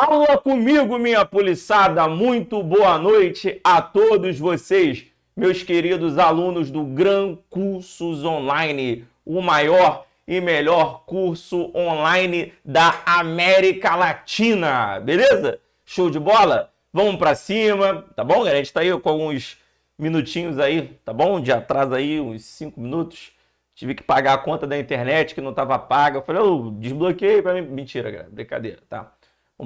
Fala comigo, minha poliçada. Muito boa noite a todos vocês, meus queridos alunos do Gran Cursos Online, o maior e melhor curso online da América Latina. Beleza? Show de bola? Vamos para cima, tá bom? A gente tá aí com alguns minutinhos aí, tá bom? De atraso aí, uns 5 minutos. Tive que pagar a conta da internet que não estava paga. Eu falei, oh, desbloqueei para mim. Mentira, galera. Brincadeira, tá?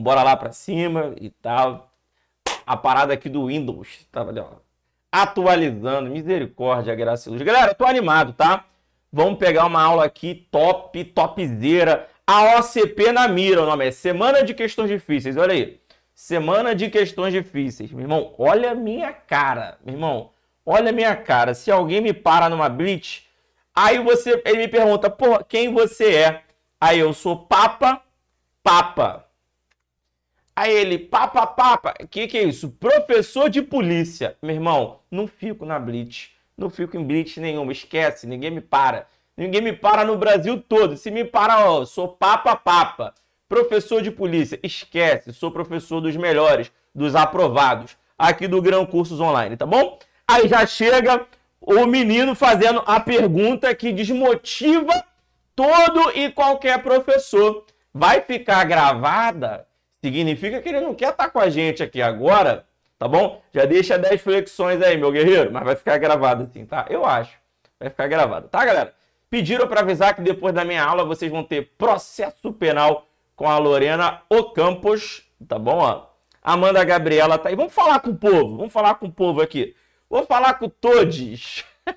bora lá para cima e tal. A parada aqui do Windows, tava ali, ó, atualizando, misericórdia, graça e luz. Galera, eu tô animado, tá? Vamos pegar uma aula aqui top, topzera. A OCP na mira, o nome é Semana de Questões Difíceis, olha aí. Semana de Questões Difíceis. Meu irmão, olha a minha cara, meu irmão. Olha a minha cara. Se alguém me para numa blitz, aí você, ele me pergunta, pô, quem você é? Aí eu sou Papa, Papa, Aí ele, papa, papa, que que é isso? Professor de polícia. Meu irmão, não fico na blitz. Não fico em blitz nenhuma, esquece, ninguém me para. Ninguém me para no Brasil todo. Se me para, ó, sou papa, papa. Professor de polícia, esquece, sou professor dos melhores, dos aprovados, aqui do Grão Cursos Online, tá bom? Aí já chega o menino fazendo a pergunta que desmotiva todo e qualquer professor. Vai ficar gravada Significa que ele não quer estar tá com a gente aqui agora, tá bom? Já deixa 10 flexões aí, meu guerreiro, mas vai ficar gravado assim, tá? Eu acho. Vai ficar gravado, tá, galera? Pediram para avisar que depois da minha aula vocês vão ter processo penal com a Lorena Ocampos, tá bom? Ó? Amanda Gabriela tá aí. Vamos falar com o povo, vamos falar com o povo aqui. Vou falar com todos.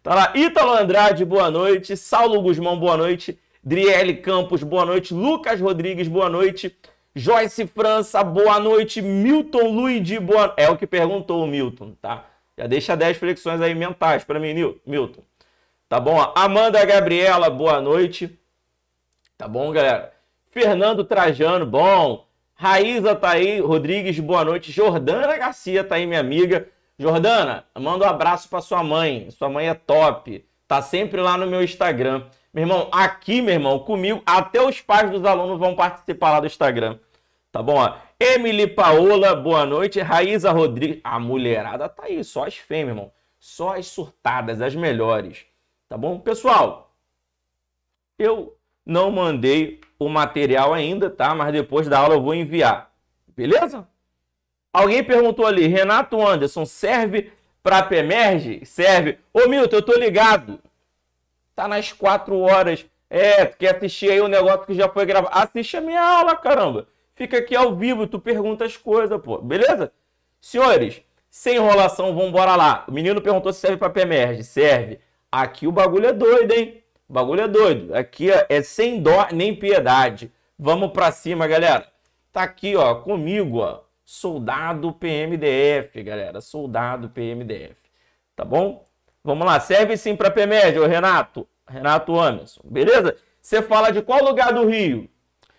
tá lá, Ítalo Andrade, boa noite. Saulo Guzmão, boa noite. Driele Campos, boa noite. Lucas Rodrigues, boa noite. Joyce França, boa noite. Milton Luigi, boa É o que perguntou o Milton, tá? Já deixa 10 flexões aí mentais para mim, Milton. Tá bom? Amanda Gabriela, boa noite. Tá bom, galera? Fernando Trajano, bom. Raíza tá aí, Rodrigues, boa noite. Jordana Garcia tá aí, minha amiga. Jordana, manda um abraço para sua mãe. Sua mãe é top. Tá sempre lá no meu Instagram. Meu irmão, aqui, meu irmão, comigo, até os pais dos alunos vão participar lá do Instagram. Tá bom? Ó. Emily Paola, boa noite. Raíza Rodrigues. A mulherada tá aí, só as fêmeas, irmão. Só as surtadas, as melhores. Tá bom? Pessoal, eu não mandei o material ainda, tá? Mas depois da aula eu vou enviar. Beleza? Alguém perguntou ali, Renato Anderson, serve para a Serve. Ô Milton, eu tô ligado tá nas quatro horas. É, tu quer assistir aí o um negócio que já foi gravado? Assiste a minha aula, caramba. Fica aqui ao vivo, tu pergunta as coisas, pô. Beleza? Senhores, sem enrolação, vamos lá. O menino perguntou se serve para PMERG. Serve. Aqui o bagulho é doido, hein? O bagulho é doido. Aqui ó, é sem dó nem piedade. Vamos para cima, galera. Tá aqui, ó, comigo, ó. Soldado PMDF, galera. Soldado PMDF. Tá bom? Vamos lá, serve sim para PEMED, ô Renato. Renato Anderson, beleza? Você fala de qual lugar do Rio?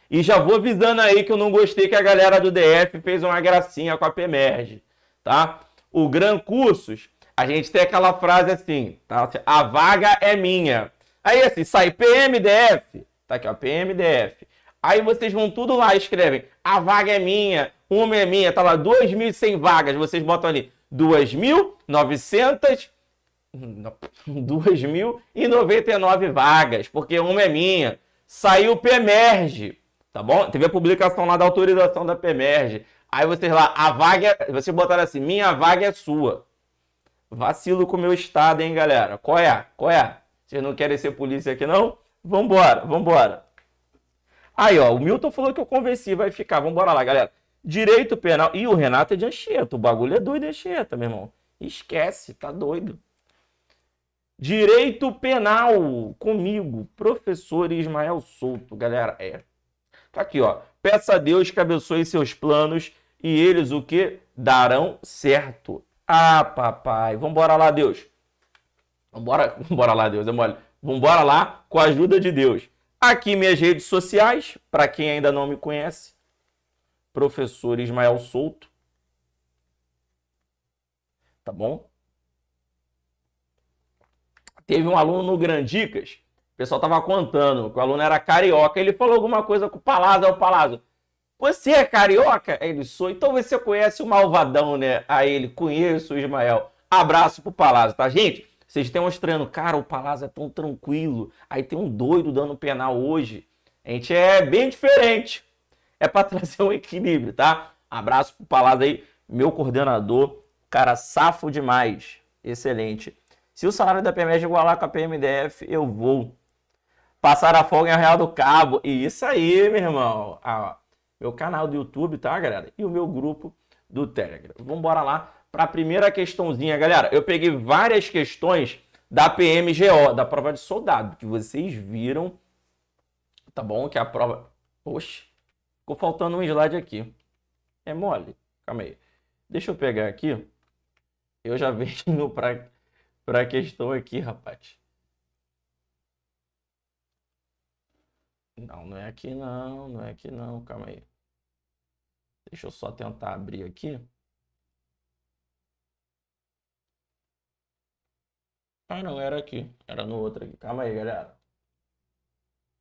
E já vou avisando aí que eu não gostei que a galera do DF fez uma gracinha com a PEMERG, tá? O Gran Cursos, a gente tem aquela frase assim, tá? A vaga é minha. Aí assim, sai PMDF, tá aqui ó, PMDF. Aí vocês vão tudo lá escrevem, a vaga é minha, uma é minha, tá lá 2.100 vagas, vocês botam ali 2.900 2.099 vagas, porque uma é minha. Saiu o PEMERGE, tá bom? Teve a publicação lá da autorização da PEMERGE. Aí vocês lá, a vaga, vocês botaram assim, minha vaga é sua. Vacilo com o meu estado, hein, galera? Qual é? Qual é? Vocês não querem ser polícia aqui, não? Vambora, vambora. Aí, ó, o Milton falou que eu convenci, vai ficar. Vambora lá, galera. Direito penal. E o Renato é de Anchieta. O bagulho é doido, Anchieta, meu irmão. Esquece, tá doido. Direito Penal, comigo, professor Ismael Souto, galera. É. Tá aqui, ó. Peça a Deus que abençoe seus planos e eles o que? Darão certo. Ah, papai. Vambora lá, Deus. Vambora, vambora lá, Deus. É mole. Vambora lá com a ajuda de Deus. Aqui minhas redes sociais, para quem ainda não me conhece. Professor Ismael Souto. Tá bom? Teve um aluno no Grandicas, o pessoal tava contando que o aluno era carioca, ele falou alguma coisa com o Palazzo, é o Palazzo. Você é carioca? Ele sou. Então você conhece o Malvadão, né? A ele, conheço o Ismael. Abraço pro Palazzo, tá, gente? Vocês estão mostrando, cara, o Palazzo é tão tranquilo. Aí tem um doido dando penal hoje. A gente é bem diferente. É para trazer um equilíbrio, tá? Abraço pro Palazzo aí, meu coordenador. Cara, safo demais. Excelente. Se o salário da PMED igualar com a PMDF, eu vou. Passar a folga em Real do Cabo. E isso aí, meu irmão. Ah, meu canal do YouTube, tá, galera? E o meu grupo do Telegram. Vamos embora lá para a primeira questãozinha, galera. Eu peguei várias questões da PMGO, da prova de soldado, que vocês viram. Tá bom? Que a prova. Oxe, ficou faltando um slide aqui. É mole? Calma aí. Deixa eu pegar aqui. Eu já venho para para que estou aqui, rapaz. Não, não é aqui não, não é aqui não, calma aí. Deixa eu só tentar abrir aqui. Ah, não, era aqui. Era no outro aqui. Calma aí, galera.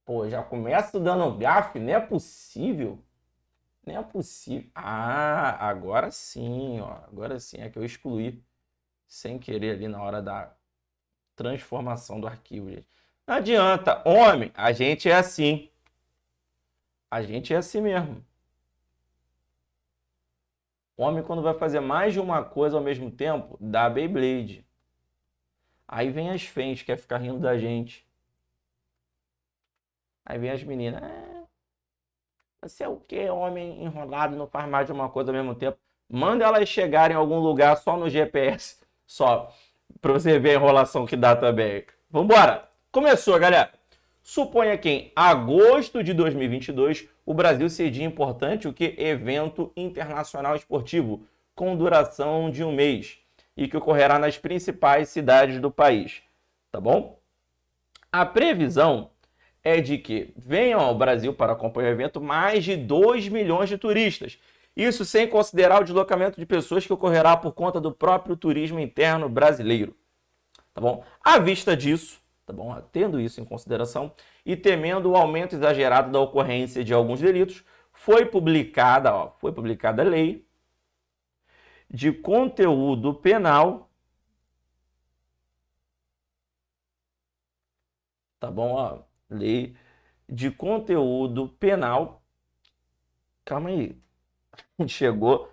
Pô, já começa dando gafe? Não é possível. Não é possível. Ah, agora sim, ó. Agora sim. É que eu excluí sem querer ali na hora da transformação do arquivo, gente. Não adianta, homem, a gente é assim. A gente é assim mesmo. Homem, quando vai fazer mais de uma coisa ao mesmo tempo, dá Beyblade. Aí vem as fãs, quer ficar rindo da gente. Aí vem as meninas. Ah, você é o que, homem enrolado, não faz mais de uma coisa ao mesmo tempo? Manda elas chegarem em algum lugar só no GPS só, para você ver a enrolação que dá também. Vambora! Começou, galera! Suponha que em agosto de 2022 o Brasil cedia importante o que evento internacional esportivo com duração de um mês e que ocorrerá nas principais cidades do país, tá bom? A previsão é de que venham ao Brasil para acompanhar o evento mais de 2 milhões de turistas isso sem considerar o deslocamento de pessoas que ocorrerá por conta do próprio turismo interno brasileiro. Tá bom? À vista disso, tá bom? Tendo isso em consideração e temendo o aumento exagerado da ocorrência de alguns delitos, foi publicada, ó, foi publicada a lei de conteúdo penal tá bom? Ó, lei de conteúdo penal. Calma aí. chegou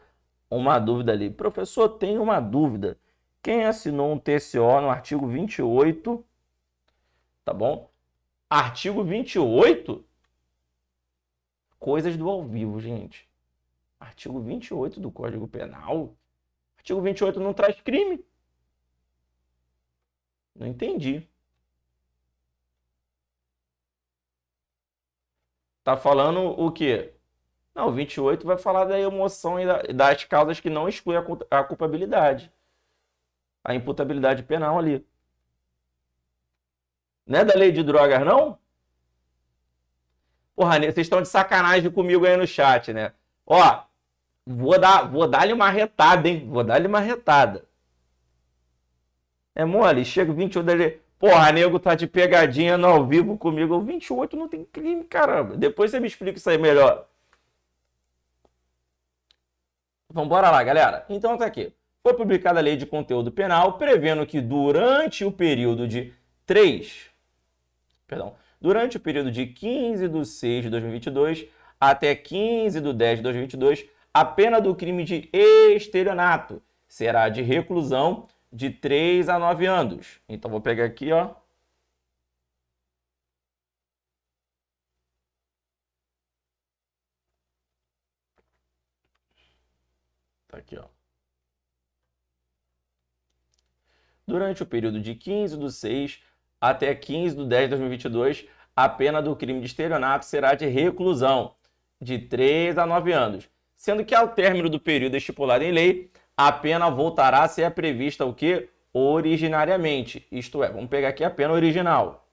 uma dúvida ali. Professor, tem uma dúvida. Quem assinou um TCO no artigo 28, tá bom? Artigo 28, coisas do ao vivo, gente. Artigo 28 do Código Penal. Artigo 28 não traz crime. Não entendi. Tá falando o quê? Não, 28 vai falar da emoção e das causas que não excluem a, culpabilidade. A imputabilidade penal ali. Não é da lei de drogas, não? Porra, né, vocês estão de sacanagem comigo aí no chat, né? Ó, vou dar, vou dar-lhe uma retada, hein? Vou dar-lhe uma retada. É mole, chega 28 lei. Porra, nego tá de pegadinha no ao vivo comigo. 28 não tem crime, caramba. Depois você me explica isso aí melhor. Vamos bora lá, galera. Então tá aqui. Foi publicada a Lei de Conteúdo Penal prevendo que durante o período de 3, perdão, durante o período de 15 de 6 de 2022 até 15 de 10 de 2022, a pena do crime de estelionato será de reclusão de 3 a 9 anos. Então vou pegar aqui, ó, durante o período de 15 do 6 até 15 do 10 de 2022, a pena do crime de estelionato será de reclusão, de 3 a 9 anos, sendo que ao término do período estipulado em lei, a pena voltará a ser prevista o que originariamente, isto é, vamos pegar aqui a pena original.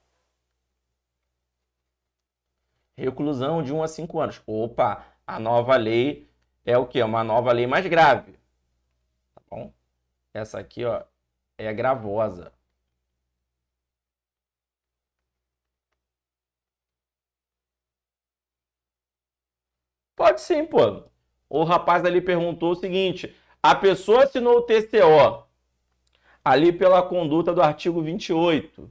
Reclusão de 1 a 5 anos. Opa, a nova lei é o que? Uma nova lei mais grave. Tá bom? Essa aqui, ó, é gravosa. Pode sim, pô. O rapaz ali perguntou o seguinte: a pessoa assinou o TCO ali pela conduta do artigo 28,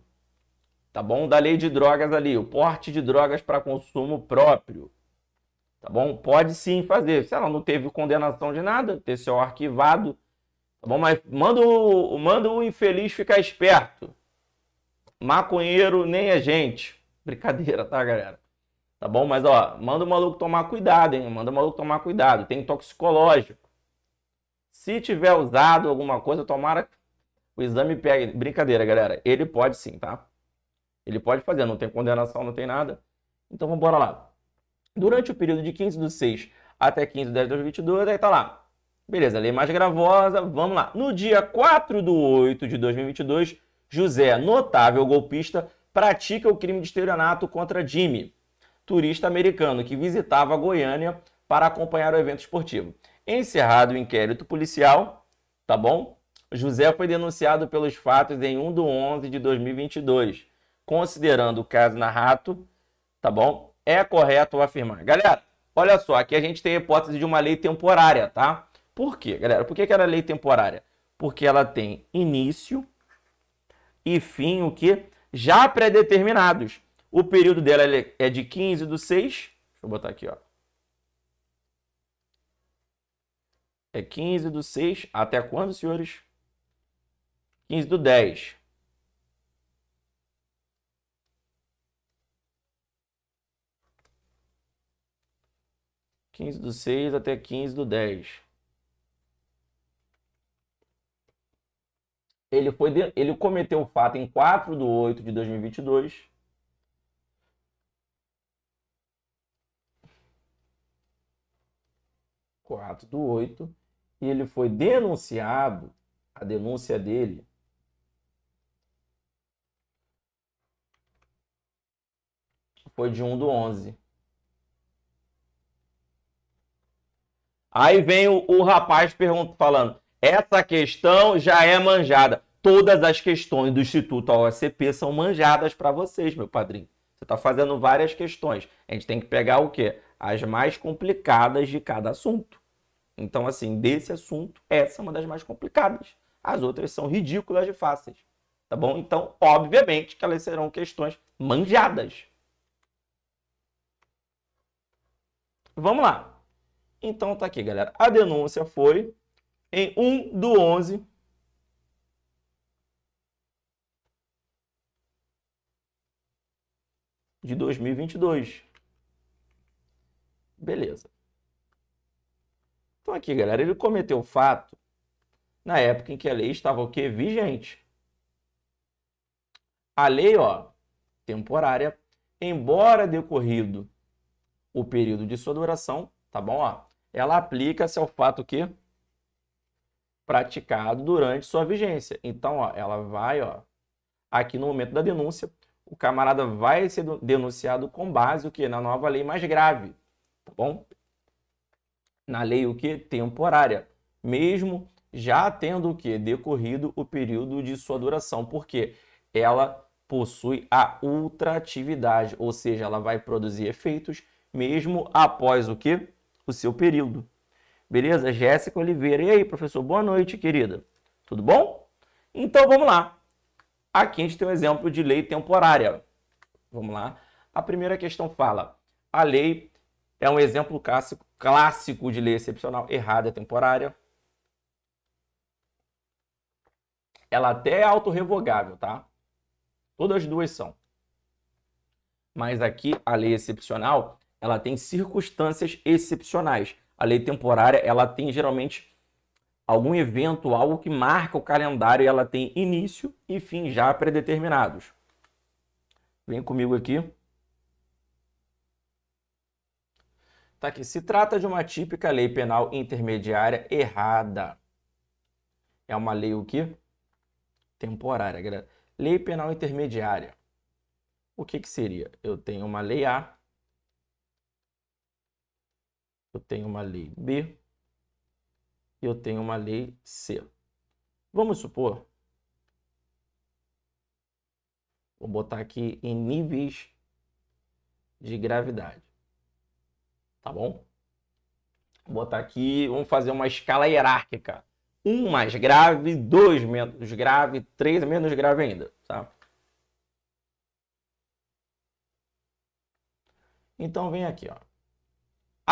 tá bom? Da lei de drogas ali, o porte de drogas para consumo próprio, tá bom? Pode sim fazer. Se ela não teve condenação de nada, TCO arquivado, Tá bom? Mas manda o, manda o infeliz ficar esperto. Maconheiro nem a é gente. Brincadeira, tá, galera? Tá bom? Mas, ó, manda o maluco tomar cuidado, hein? Manda o maluco tomar cuidado. Tem toxicológico. Se tiver usado alguma coisa, tomara o exame pegue. Brincadeira, galera. Ele pode sim, tá? Ele pode fazer, não tem condenação, não tem nada. Então vamos bora lá. Durante o período de 15 do 6 até 15 do 10 de 2022, aí tá lá. Beleza, lei mais gravosa, vamos lá. No dia 4 de 8 de 2022, José, notável golpista, pratica o crime de estelionato contra Jimmy, turista americano que visitava Goiânia para acompanhar o evento esportivo. Encerrado o inquérito policial, tá bom? José foi denunciado pelos fatos em 1 de 11 de 2022. Considerando o caso narrado, tá bom? É correto afirmar. Galera, olha só, aqui a gente tem a hipótese de uma lei temporária, tá? Por quê, galera? Por que, que era lei temporária? Porque ela tem início e fim, o que? Já pré-determinados. O período dela é de 15 do 6. Deixa eu botar aqui, ó. É 15 do 6 até quando, senhores? 15 do 10. Quinze do 6 até 15 do 10. ele, foi de... ele cometeu o fato em 4 de 8 de 2022. Quatro do 8, e ele foi denunciado, a denúncia dele foi de 1 do 11. Aí vem o, o rapaz pergunta, falando: essa questão já é manjada. Todas as questões do Instituto OSCP são manjadas para vocês, meu padrinho. Você está fazendo várias questões. A gente tem que pegar o quê? As mais complicadas de cada assunto. Então, assim, desse assunto, essa é uma das mais complicadas. As outras são ridículas de fáceis. Tá bom? Então, obviamente que elas serão questões manjadas. Vamos lá. Então tá aqui, galera. A denúncia foi em 1 do 11. De 2022. Beleza. Então aqui, galera, ele cometeu o fato na época em que a lei estava o quê? Vigente. A lei, ó, temporária, embora decorrido o período de sua duração, tá bom, ó, ela aplica-se ao fato que praticado durante sua vigência. Então, ó, ela vai, ó, aqui no momento da denúncia, o camarada vai ser denunciado com base o que na nova lei mais grave, tá bom? Na lei o que temporária, mesmo já tendo o que decorrido o período de sua duração, porque ela possui a ultratividade, ou seja, ela vai produzir efeitos mesmo após o que o seu período. Beleza? Jéssica Oliveira. E aí, professor? Boa noite, querida. Tudo bom? Então vamos lá. Aqui a gente tem um exemplo de lei temporária. Vamos lá. A primeira questão fala: a lei é um exemplo clássico, clássico de lei excepcional. Errada é temporária. Ela até é autorrevogável, tá? Todas as duas são. Mas aqui a lei excepcional, ela tem circunstâncias excepcionais a lei temporária ela tem geralmente algum evento, algo que marca o calendário e ela tem início e fim já predeterminados. Vem comigo aqui. Tá aqui. Se trata de uma típica lei penal intermediária errada. É uma lei o quê? Temporária, galera. Lei penal intermediária. O que, que seria? Eu tenho uma lei A eu tenho uma lei B e eu tenho uma lei C. Vamos supor, vou botar aqui em níveis de gravidade, tá bom? Vou botar aqui, vamos fazer uma escala hierárquica. Um mais grave, dois menos grave, três menos grave ainda, tá? Então vem aqui, ó.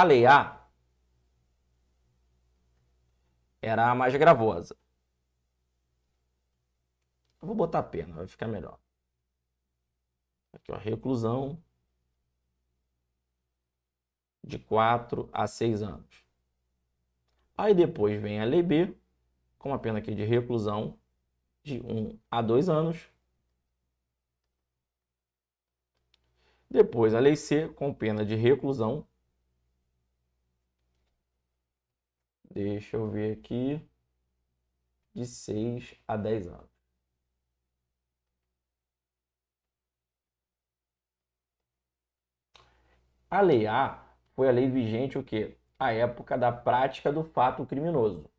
A lei A era a mais gravosa. Eu vou botar a pena, vai ficar melhor. Aqui, ó, reclusão de 4 a 6 anos. Aí depois vem a Lei B, com a pena aqui de reclusão de 1 a 2 anos. Depois a Lei C, com pena de reclusão Deixa eu ver aqui. De 6 a 10 anos. A Lei A foi a lei vigente o quê? A época da prática do fato criminoso.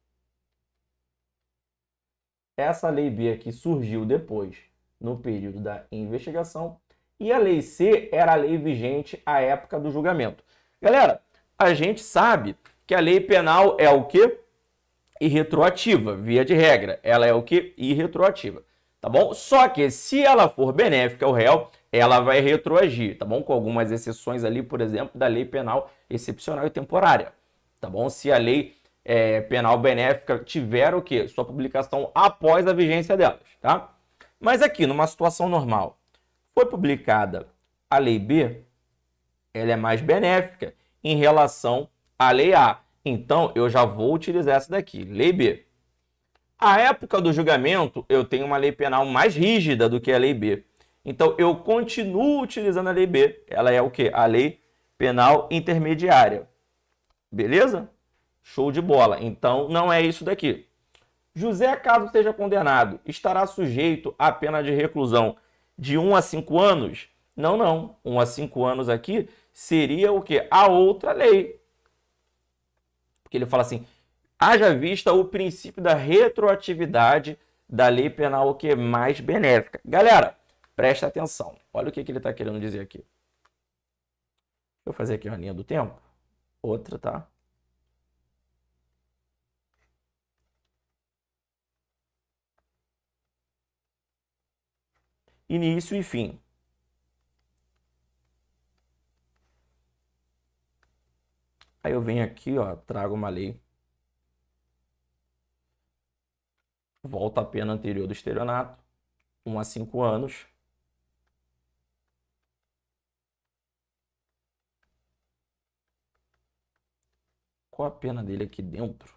Essa lei B aqui surgiu depois, no período da investigação, e a lei C era a lei vigente à época do julgamento. Galera, a gente sabe que a lei penal é o que Irretroativa, via de regra. Ela é o que Irretroativa, tá bom? Só que se ela for benéfica ao réu, ela vai retroagir, tá bom? Com algumas exceções ali, por exemplo, da lei penal excepcional e temporária, tá bom? Se a lei é, penal benéfica tiver o quê? Sua publicação após a vigência delas, tá? Mas aqui, numa situação normal, foi publicada a lei B, ela é mais benéfica em relação a lei A. Então, eu já vou utilizar essa daqui, lei B. A época do julgamento, eu tenho uma lei penal mais rígida do que a lei B. Então, eu continuo utilizando a lei B. Ela é o que? A lei penal intermediária. Beleza? Show de bola. Então, não é isso daqui. José, caso seja condenado, estará sujeito à pena de reclusão de 1 a 5 anos? Não, não. 1 a 5 anos aqui seria o que? A outra lei, que ele fala assim: haja vista o princípio da retroatividade da lei penal, o que é mais benéfica. Galera, presta atenção. Olha o que, que ele está querendo dizer aqui. Vou fazer aqui uma linha do tempo. Outra, tá? Início e fim. Aí eu venho aqui, ó, trago uma lei. Volta a pena anterior do estelionato, 1 a 5 anos. Qual a pena dele aqui dentro?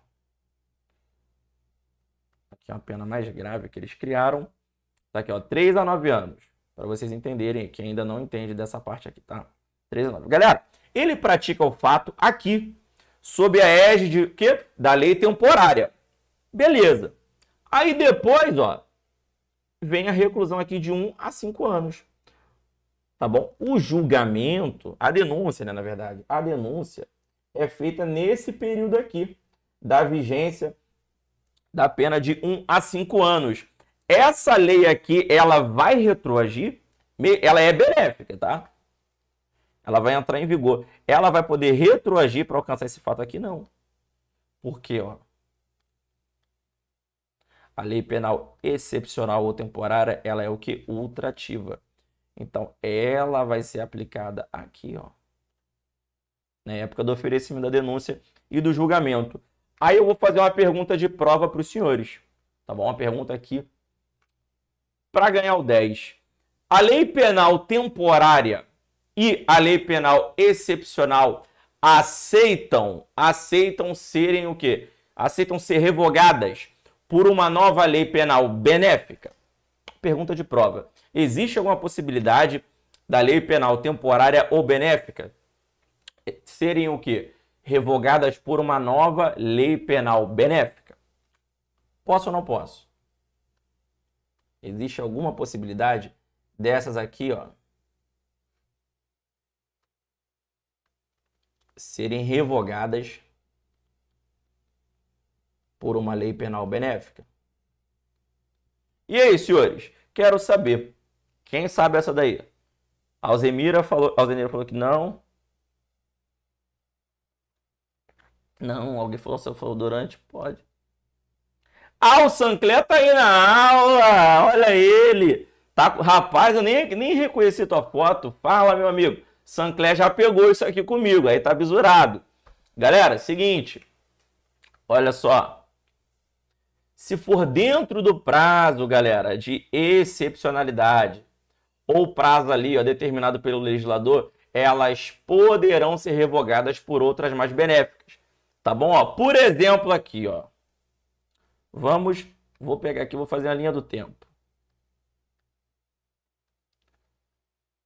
Aqui é uma pena mais grave que eles criaram. Tá aqui, ó, 3 a 9 anos. Para vocês entenderem, quem ainda não entende dessa parte aqui, tá? 3 a 9. Galera, ele pratica o fato aqui, sob a égide que? da lei temporária. Beleza. Aí depois, ó, vem a reclusão aqui de 1 a 5 anos. Tá bom? O julgamento, a denúncia, né, na verdade, a denúncia é feita nesse período aqui, da vigência da pena de 1 a 5 anos. Essa lei aqui, ela vai retroagir, ela é benéfica, tá? Ela vai entrar em vigor. Ela vai poder retroagir para alcançar esse fato aqui? Não. Por quê? Ó? A lei penal excepcional ou temporária, ela é o que? Ultrativa. Então, ela vai ser aplicada aqui, ó. Na época do oferecimento da denúncia e do julgamento. Aí eu vou fazer uma pergunta de prova para os senhores. Tá bom? Uma pergunta aqui para ganhar o 10. A lei penal temporária, e a lei penal excepcional aceitam, aceitam serem o quê? Aceitam ser revogadas por uma nova lei penal benéfica? Pergunta de prova. Existe alguma possibilidade da lei penal temporária ou benéfica serem o quê? Revogadas por uma nova lei penal benéfica? Posso ou não posso? Existe alguma possibilidade dessas aqui, ó, serem revogadas por uma lei penal benéfica. E aí, senhores, quero saber. Quem sabe essa daí? A Alzemira falou, Alzemira falou que não. Não, alguém falou, se falou durante, pode. Ah, o Sancler tá aí na aula! Olha ele! Tá, rapaz, eu nem, nem reconheci tua foto. Fala, meu amigo. Sancler já pegou isso aqui comigo, aí tá bisurado. Galera, seguinte, olha só. Se for dentro do prazo, galera, de excepcionalidade ou prazo ali, ó, determinado pelo legislador, elas poderão ser revogadas por outras mais benéficas. Tá bom? Ó, por exemplo aqui, ó. Vamos, vou pegar aqui, vou fazer a linha do tempo.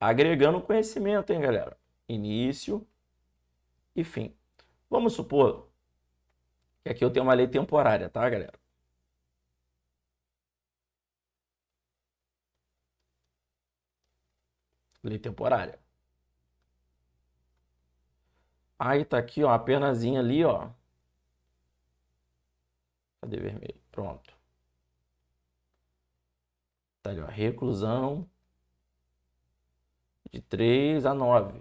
agregando conhecimento, hein, galera? Início e fim. Vamos supor que aqui eu tenho uma lei temporária, tá, galera? Lei temporária. Aí tá aqui, ó, a pernazinha ali, ó. Cadê vermelho? Pronto. Tá ali, ó, reclusão de 3 a 9.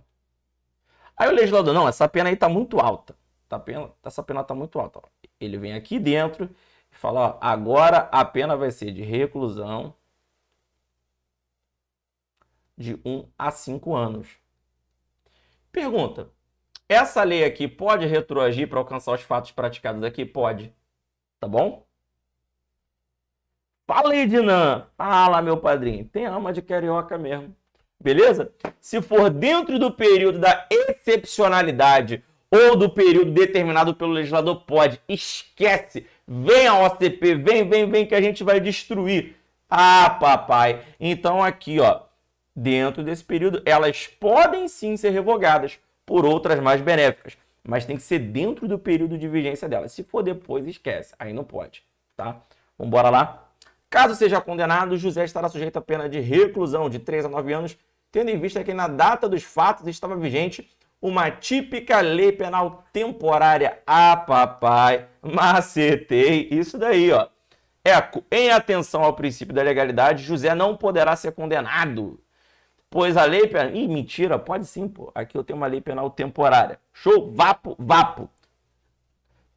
Aí o legislador, não, essa pena aí tá muito alta. Tá pena, essa pena tá muito alta. Ele vem aqui dentro e fala, ó, agora a pena vai ser de reclusão de 1 a 5 anos. Pergunta: essa lei aqui pode retroagir para alcançar os fatos praticados aqui? Pode. Tá bom? Fala aí, Dinan. Fala, meu padrinho. Tem alma de carioca mesmo. Beleza? Se for dentro do período da excepcionalidade ou do período determinado pelo legislador, pode. Esquece. Vem a OCP, vem, vem, vem que a gente vai destruir. Ah, papai. Então aqui, ó, dentro desse período, elas podem sim ser revogadas por outras mais benéficas, mas tem que ser dentro do período de vigência delas. Se for depois, esquece. Aí não pode, tá? Vamos lá? Caso seja condenado, José estará sujeito a pena de reclusão de 3 a 9 anos, tendo em vista que na data dos fatos estava vigente uma típica lei penal temporária. Ah, papai, macetei. Isso daí, ó. Eco, é, em atenção ao princípio da legalidade, José não poderá ser condenado, pois a lei penal... Ih, mentira, pode sim, pô. Aqui eu tenho uma lei penal temporária. Show, vapo, vapo.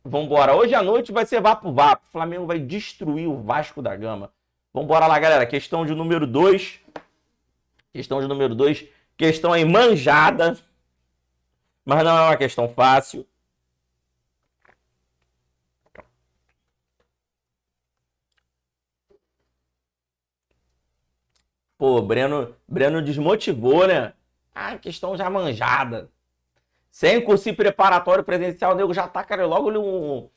Vambora. Hoje à noite vai ser vapo vapo. O Flamengo vai destruir o Vasco da Gama. Vambora lá, galera. Questão de número 2. Questão de número 2. Questão aí manjada. Mas não é uma questão fácil. Pô, Breno, Breno desmotivou, né? Ah, questão já manjada. Sem cursinho preparatório presencial, o nego já tá, cara, logo um,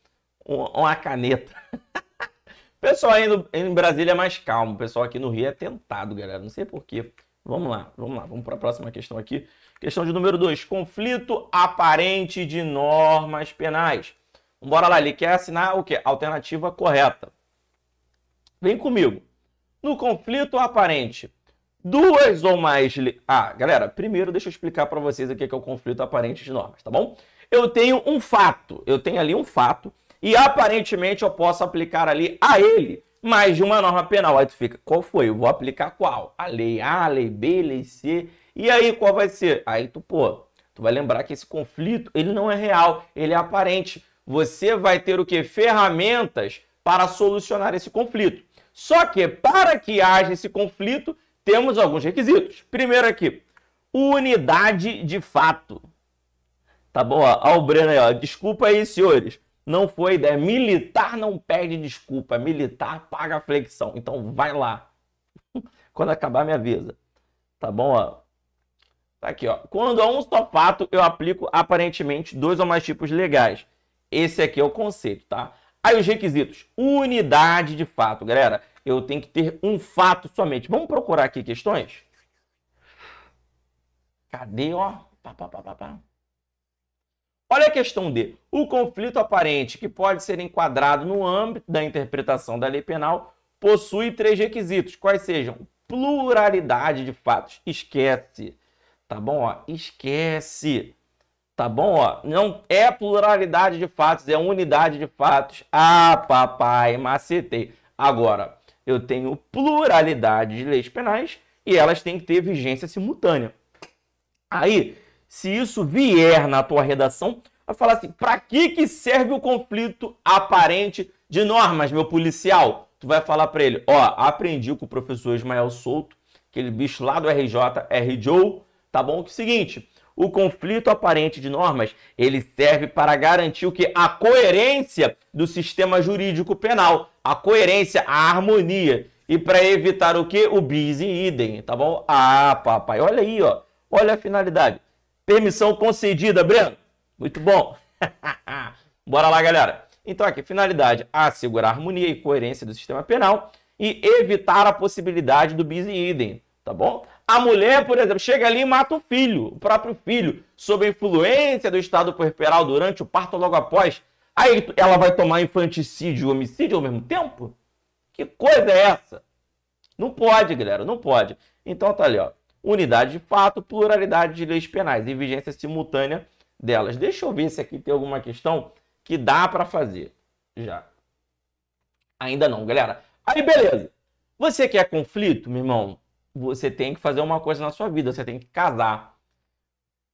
um, uma caneta. pessoal aí no, em Brasília é mais calmo, o pessoal aqui no Rio é tentado, galera. Não sei porquê. Vamos lá, vamos lá, vamos para a próxima questão aqui. Questão de número 2. Conflito aparente de normas penais. Bora lá, ele quer assinar o quê? Alternativa correta. Vem comigo. No conflito aparente duas ou mais. Li... Ah, galera, primeiro deixa eu explicar para vocês o é que é o conflito aparente de normas, tá bom? Eu tenho um fato, eu tenho ali um fato e aparentemente eu posso aplicar ali a ele mais de uma norma penal. Aí tu fica, qual foi? Eu vou aplicar qual? A lei A, a lei B, a lei C. E aí qual vai ser? Aí tu, pô, tu vai lembrar que esse conflito, ele não é real, ele é aparente. Você vai ter o que? Ferramentas para solucionar esse conflito. Só que para que haja esse conflito, temos alguns requisitos. Primeiro aqui, unidade de fato. Tá bom? Ó, o Breno aí, ó. Desculpa aí, senhores. Não foi ideia. Militar não pede desculpa. Militar paga a flexão. Então vai lá. Quando acabar, me avisa. Tá bom? Ó. Tá aqui, ó. Quando há um só fato, eu aplico aparentemente dois ou mais tipos legais. Esse aqui é o conceito, tá? Aí os requisitos. Unidade de fato, galera. Eu tenho que ter um fato somente. Vamos procurar aqui questões? Cadê, ó? Pá, pá, pá, pá, pá. Olha a questão D. O conflito aparente, que pode ser enquadrado no âmbito da interpretação da lei penal, possui três requisitos, quais sejam pluralidade de fatos. Esquece. Tá bom, ó? Esquece. Tá bom, ó? Não é pluralidade de fatos, é unidade de fatos. Ah, papai, macetei. Agora, eu tenho pluralidade de leis penais e elas têm que ter vigência simultânea. Aí, se isso vier na tua redação, vai falar assim: para que, que serve o conflito aparente de normas, meu policial? Tu vai falar para ele: ó, aprendi com o professor Ismael Souto, aquele bicho lá do RJ, R. Joe, tá bom? Que é o seguinte: o conflito aparente de normas, ele serve para garantir o que a coerência do sistema jurídico penal, a coerência, a harmonia e para evitar o que o bis e idem, tá bom? Ah, papai, olha aí, ó. Olha a finalidade. Permissão concedida, Breno. Muito bom. Bora lá, galera. Então aqui, finalidade: assegurar a harmonia e coerência do sistema penal e evitar a possibilidade do bis e idem, tá bom? A mulher, por exemplo, chega ali e mata o filho, o próprio filho, sob a influência do estado puerperal durante o parto logo após. Aí ela vai tomar infanticídio e homicídio ao mesmo tempo? Que coisa é essa? Não pode, galera, não pode. Então tá ali, ó. Unidade de fato, pluralidade de leis penais e vigência simultânea delas. Deixa eu ver se aqui tem alguma questão que dá para fazer. Já. Ainda não, galera. Aí, beleza. Você quer conflito, meu irmão? você tem que fazer uma coisa na sua vida, você tem que casar.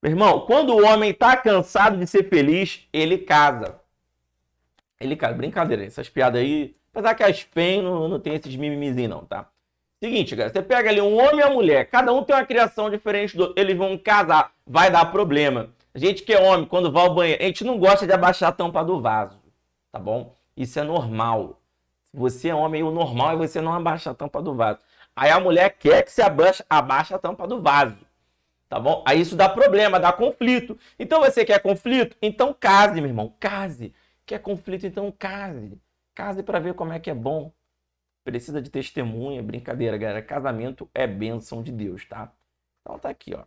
Meu irmão, quando o homem tá cansado de ser feliz, ele casa. Ele casa. Brincadeira, essas piadas aí. Apesar que as PEN não, não tem esses mimimizinhos, não, tá? Seguinte, cara, você pega ali um homem e uma mulher, cada um tem uma criação diferente do outro, eles vão casar, vai dar problema. A gente que é homem, quando vai ao banheiro, a gente não gosta de abaixar a tampa do vaso, tá bom? Isso é normal. Se você é homem, o normal é você não abaixar a tampa do vaso. Aí a mulher quer que se abaixe, abaixe a tampa do vaso. Tá bom? Aí isso dá problema, dá conflito. Então você quer conflito? Então case, meu irmão. Case. Quer conflito? Então case. Case para ver como é que é bom. Precisa de testemunha, brincadeira, galera. Casamento é bênção de Deus, tá? Então tá aqui, ó.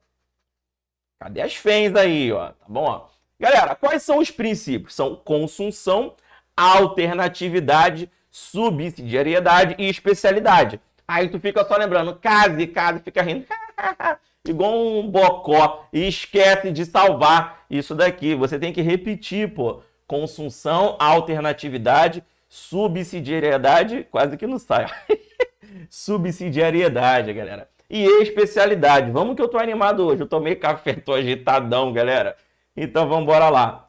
Cadê as fens aí, ó? Tá bom, ó. Galera, quais são os princípios? São consunção, alternatividade, subsidiariedade e especialidade. Aí tu fica só lembrando, case, case, fica rindo. Igual um bocó. E esquece de salvar isso daqui. Você tem que repetir, pô. Consunção, alternatividade, subsidiariedade. Quase que não sai. subsidiariedade, galera. E especialidade. Vamos que eu tô animado hoje. Eu tomei café, tô agitadão, galera. Então vamos embora lá.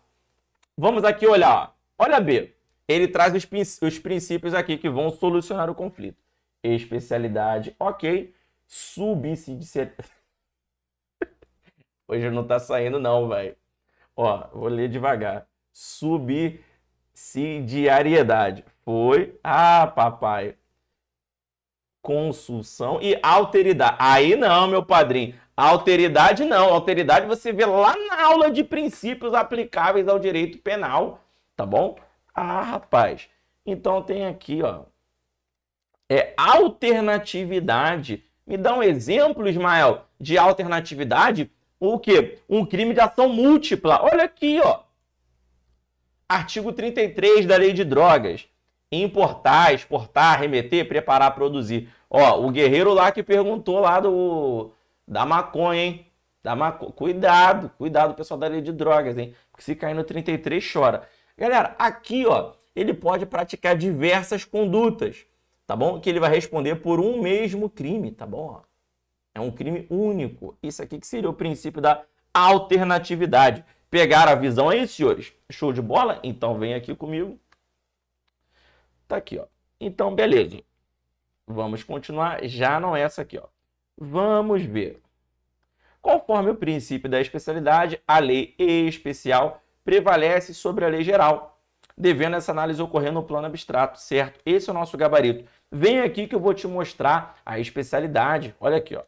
Vamos aqui olhar. Olha B. Ele traz os, os princípios aqui que vão solucionar o conflito especialidade, ok, subsidiariedade. Hoje não tá saindo não, velho. Ó, vou ler devagar. Subsidiariedade. Foi. Ah, papai. Consulção e alteridade. Aí não, meu padrinho. Alteridade não. Alteridade você vê lá na aula de princípios aplicáveis ao direito penal, tá bom? Ah, rapaz. Então tem aqui, ó, é alternatividade. Me dá um exemplo, Ismael, de alternatividade. O quê? Um crime de ação múltipla. Olha aqui, ó. Artigo 33 da Lei de Drogas. Importar, exportar, remeter, preparar, produzir. Ó, o guerreiro lá que perguntou lá do da maconha, hein? Da maco... Cuidado, cuidado, pessoal da Lei de Drogas, hein? Porque se cair no 33, chora. Galera, aqui, ó, ele pode praticar diversas condutas tá bom? Que ele vai responder por um mesmo crime, tá bom? É um crime único. Isso aqui que seria o princípio da alternatividade. Pegar a visão aí, senhores? Show de bola? Então vem aqui comigo. Tá aqui, ó. Então, beleza. Vamos continuar. Já não é essa aqui, ó. Vamos ver. Conforme o princípio da especialidade, a lei especial prevalece sobre a lei geral, devendo essa análise ocorrer no plano abstrato, certo? Esse é o nosso gabarito. Vem aqui que eu vou te mostrar a especialidade. Olha aqui, ó.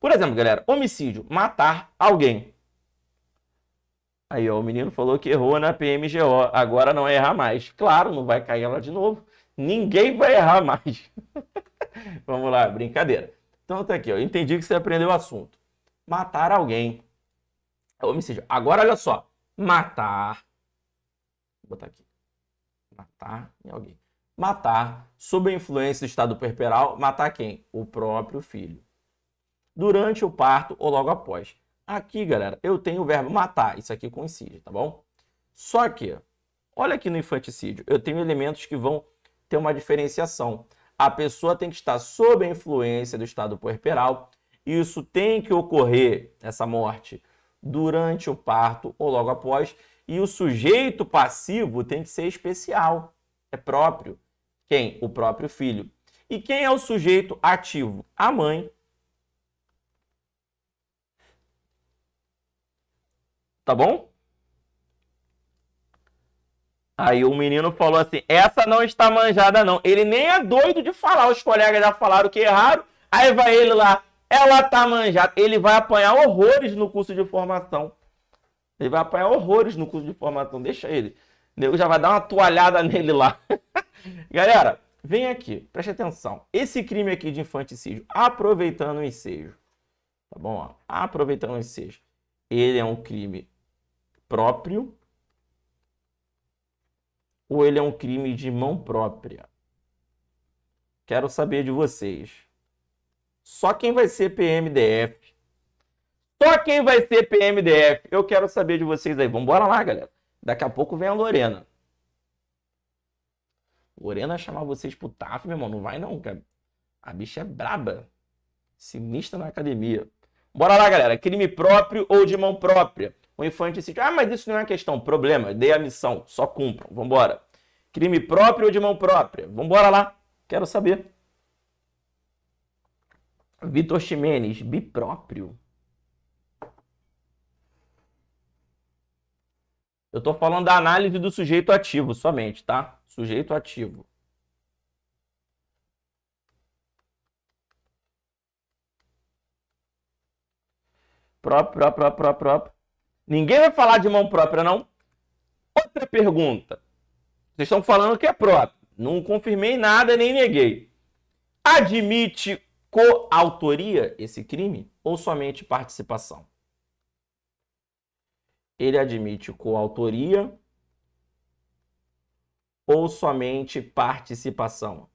Por exemplo, galera, homicídio, matar alguém. Aí, ó, o menino falou que errou na PMGO, agora não erra mais. Claro, não vai cair ela de novo. Ninguém vai errar mais. Vamos lá, brincadeira. Então tá aqui, ó, entendi que você aprendeu o assunto. Matar alguém. É homicídio. Agora olha só, matar. Vou botar aqui. Matar alguém matar, sob a influência do estado perperal, matar quem? O próprio filho. Durante o parto ou logo após. Aqui, galera, eu tenho o verbo matar. Isso aqui coincide, tá bom? Só que, olha aqui no infanticídio, eu tenho elementos que vão ter uma diferenciação. A pessoa tem que estar sob a influência do estado puerperal. isso tem que ocorrer, essa morte, durante o parto ou logo após. E o sujeito passivo tem que ser especial, é próprio. Quem? O próprio filho. E quem é o sujeito ativo? A mãe. Tá bom? Aí o menino falou assim: essa não está manjada, não. Ele nem é doido de falar. Os colegas já falaram que erraram. Aí vai ele lá, ela tá manjada. Ele vai apanhar horrores no curso de formação. Ele vai apanhar horrores no curso de formação. Deixa ele. O nego já vai dar uma toalhada nele lá. Galera, vem aqui, preste atenção. Esse crime aqui de infanticídio, aproveitando o ensejo, tá bom? Ó, aproveitando o ensejo, ele é um crime próprio ou ele é um crime de mão própria? Quero saber de vocês. Só quem vai ser PMDF. Só quem vai ser PMDF. Eu quero saber de vocês aí. Vamos lá, galera. Daqui a pouco vem a Lorena. Lorena chamar vocês pro TAF, meu irmão, não vai não, cara. A bicha é braba. Sinistra na academia. Bora lá, galera. Crime próprio ou de mão própria? O infanticídio. Ah, mas isso não é uma questão. Problema. Dei a missão. Só cumpram. Vambora. Crime próprio ou de mão própria? Vambora lá. Quero saber. Vitor Ximenes. Bipróprio. Eu tô falando da análise do sujeito ativo somente, tá? sujeito ativo. Próprio, próprio, próprio, próprio, Ninguém vai falar de mão própria, não. Outra pergunta. Vocês estão falando que é próprio. Não confirmei nada nem neguei. Admite coautoria esse crime ou somente participação? Ele admite coautoria ou somente participação?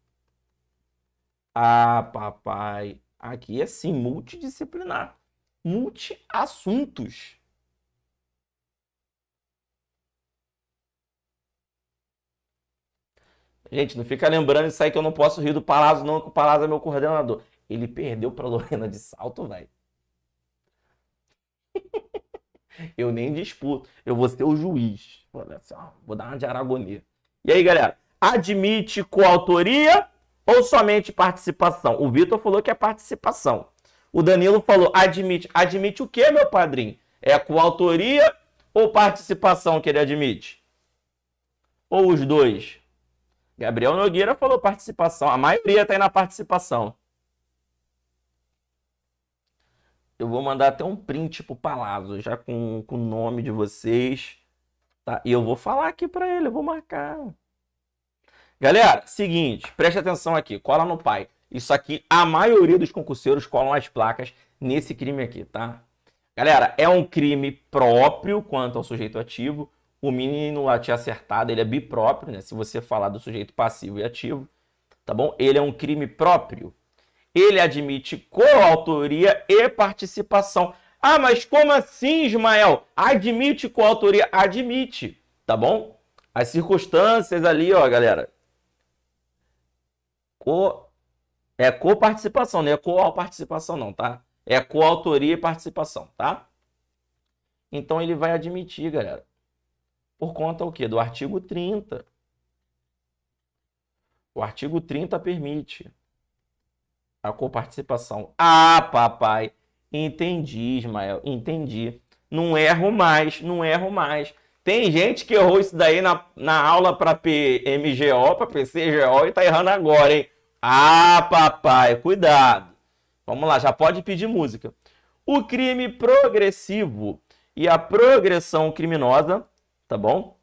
Ah, papai, aqui é sim multidisciplinar, multiassuntos. Gente, não fica lembrando isso aí que eu não posso rir do Palazzo, não, que o Palazzo é meu coordenador. Ele perdeu para Lorena de Salto, velho. eu nem disputo. Eu vou ser o juiz. vou dar assim, uma de Aragonê. E aí, galera, admite coautoria ou somente participação? O Vitor falou que é participação. O Danilo falou, admite. Admite o que, meu padrinho? É coautoria ou participação que ele admite? Ou os dois? Gabriel Nogueira falou participação. A maioria está aí na participação. Eu vou mandar até um print pro Palazzo, já com o nome de vocês. Tá? E eu vou falar aqui para ele, eu vou marcar. Galera, seguinte, preste atenção aqui, cola no pai. Isso aqui, a maioria dos concurseiros colam as placas nesse crime aqui, tá? Galera, é um crime próprio quanto ao sujeito ativo. O menino lá tinha acertado, ele é bipróprio, né? Se você falar do sujeito passivo e ativo, tá bom? Ele é um crime próprio. Ele admite coautoria e participação. Ah, mas como assim, Ismael? Admite coautoria. Admite, tá bom? As circunstâncias ali, ó, galera. Co... É coparticipação, não é participação, não, tá? É coautoria e participação, tá? Então ele vai admitir, galera. Por conta o quê? Do artigo 30. O artigo 30 permite a coparticipação. Ah, papai, Entendi, Ismael, entendi. Não erro mais, não erro mais. Tem gente que errou isso daí na, na aula para PMGO, para PCGO e tá errando agora, hein? Ah, papai, cuidado. Vamos lá, já pode pedir música. O crime progressivo e a progressão criminosa, tá bom?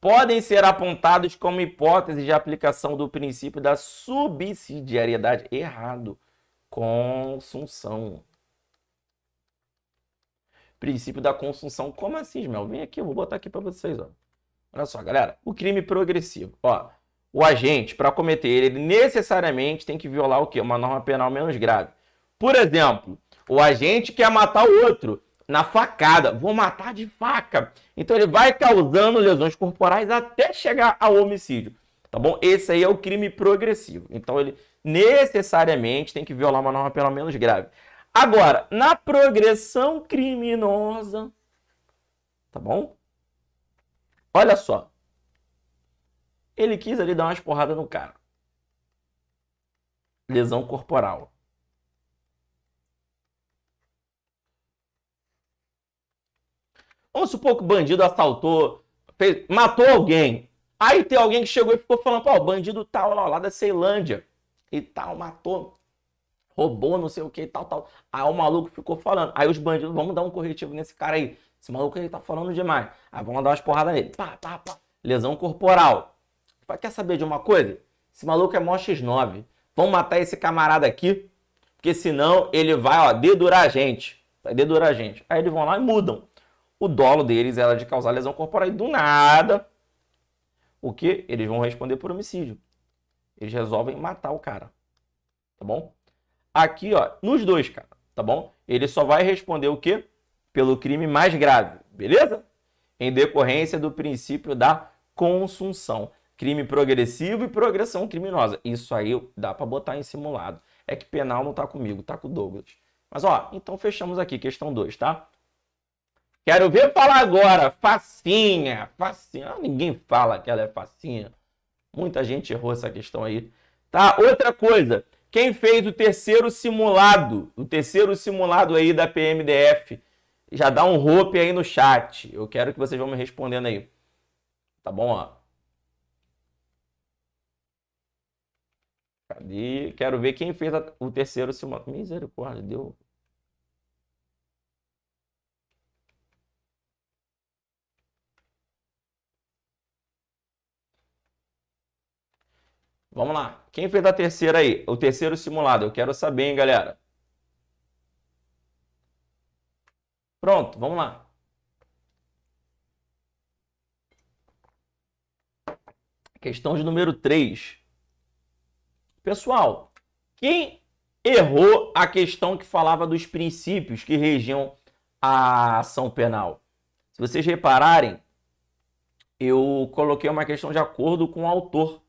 Podem ser apontados como hipótese de aplicação do princípio da subsidiariedade. Errado. Consunção princípio da consunção. Como assim, Ismael? Vem aqui, eu vou botar aqui para vocês, ó. Olha só, galera, o crime progressivo, ó. O agente, para cometer ele, necessariamente tem que violar o quê? Uma norma penal menos grave. Por exemplo, o agente quer matar o outro na facada. Vou matar de faca. Então ele vai causando lesões corporais até chegar ao homicídio. Tá bom? Esse aí é o crime progressivo. Então ele necessariamente tem que violar uma norma penal menos grave. Agora, na progressão criminosa, tá bom? Olha só. Ele quis ali dar umas porradas no cara. Lesão corporal. Vamos supor que o bandido assaltou, fez, matou alguém. Aí tem alguém que chegou e ficou falando, pô, o bandido tal tá lá, lá da Ceilândia e tal, matou roubou, não sei o que e tal, tal. Aí o maluco ficou falando. Aí os bandidos, vamos dar um corretivo nesse cara aí. Esse maluco aí tá falando demais. Aí vamos dar umas porradas nele. Pá, pá, pá. Lesão corporal. Quer saber de uma coisa? Esse maluco é mó X9. Vamos matar esse camarada aqui, porque senão ele vai, ó, dedurar a gente. Vai dedurar a gente. Aí eles vão lá e mudam. O dolo deles era de causar lesão corporal. E do nada, o que? Eles vão responder por homicídio. Eles resolvem matar o cara. Tá bom? aqui, ó, nos dois, cara, tá bom? Ele só vai responder o quê? Pelo crime mais grave, beleza? Em decorrência do princípio da consunção. Crime progressivo e progressão criminosa. Isso aí dá para botar em simulado. É que penal não tá comigo, tá com o Douglas. Mas ó, então fechamos aqui, questão 2, tá? Quero ver falar agora, facinha, facinha. Ah, ninguém fala que ela é facinha. Muita gente errou essa questão aí. Tá? Outra coisa, quem fez o terceiro simulado, o terceiro simulado aí da PMDF, já dá um rope aí no chat. Eu quero que vocês vão me respondendo aí. Tá bom, ó. Cadê? Quero ver quem fez a... o terceiro simulado. Misericórdia, deu Vamos lá. Quem fez a terceira aí? O terceiro simulado. Eu quero saber, hein, galera. Pronto, vamos lá. Questão de número 3. Pessoal, quem errou a questão que falava dos princípios que regiam a ação penal? Se vocês repararem, eu coloquei uma questão de acordo com o autor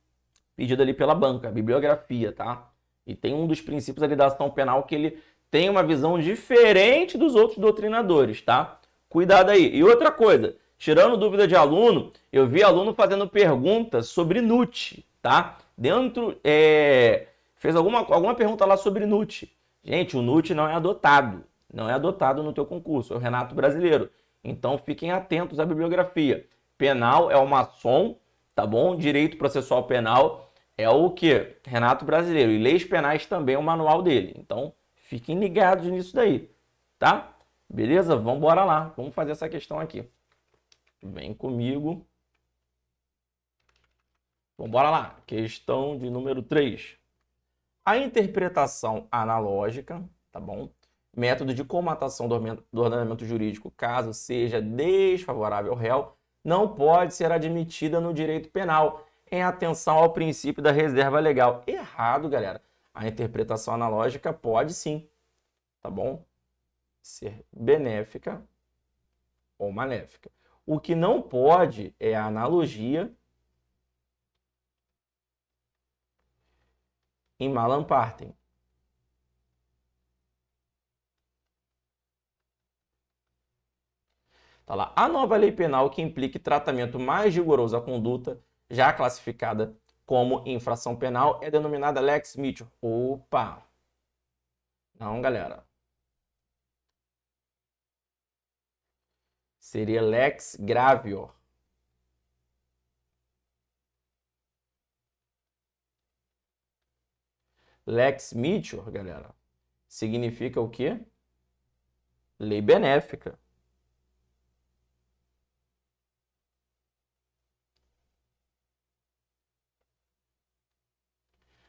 pedido ali pela banca, bibliografia, tá? E tem um dos princípios ali da ação penal que ele tem uma visão diferente dos outros doutrinadores, tá? Cuidado aí. E outra coisa, tirando dúvida de aluno, eu vi aluno fazendo perguntas sobre NUT, tá? Dentro, é... fez alguma, alguma pergunta lá sobre NUT. Gente, o NUT não é adotado, não é adotado no teu concurso, é o Renato Brasileiro. Então fiquem atentos à bibliografia. Penal é uma som, tá bom? Direito processual penal é o que? Renato Brasileiro. E leis penais também é o manual dele. Então, fiquem ligados nisso daí, tá? Beleza? Vamos embora lá. Vamos fazer essa questão aqui. Vem comigo. Vamos embora lá. Questão de número 3. A interpretação analógica, tá bom? Método de comatação do ordenamento jurídico, caso seja desfavorável ao réu, não pode ser admitida no direito penal em atenção ao princípio da reserva legal. Errado, galera. A interpretação analógica pode sim, tá bom? Ser benéfica ou maléfica. O que não pode é a analogia em Malamparten. Tá lá. A nova lei penal que implique tratamento mais rigoroso à conduta já classificada como infração penal, é denominada Lex Mitchell. Opa! Não, galera. Seria Lex Gravior. Lex Mitchell, galera, significa o quê? Lei benéfica.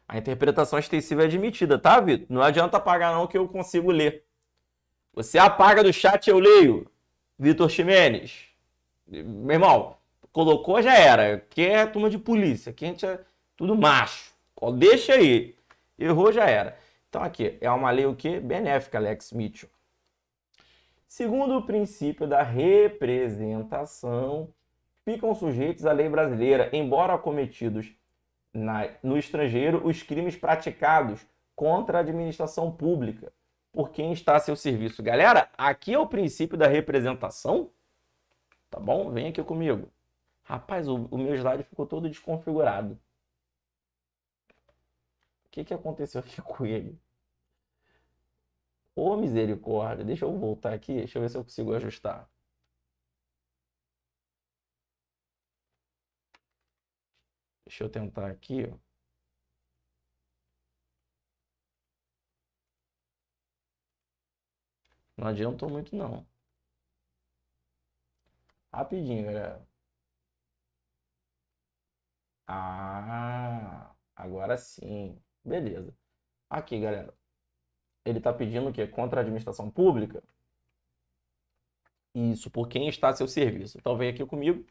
A interpretação extensiva é admitida, tá, Vitor? Não adianta apagar não que eu consigo ler. Você apaga do chat, eu leio. Vitor Ximenes. Meu irmão, colocou, já era. Aqui é turma de polícia. Aqui a gente é tudo macho. deixa aí. Errou, já era. Então aqui, é uma lei o quê? Benéfica, Alex Mitchell. Segundo o princípio da representação, ficam sujeitos à lei brasileira, embora cometidos na, no estrangeiro os crimes praticados contra a administração pública por quem está a seu serviço. Galera, aqui é o princípio da representação, tá bom? Vem aqui comigo. Rapaz, o, o meu slide ficou todo desconfigurado. O que, que aconteceu aqui com ele? Ô misericórdia, deixa eu voltar aqui, deixa eu ver se eu consigo ajustar. Deixa eu tentar aqui, ó. Não adiantou muito, não. Rapidinho, galera. Ah, agora sim. Beleza. Aqui, galera. Ele está pedindo o quê? Contra a administração pública. Isso, por quem está a seu serviço. Então vem aqui comigo.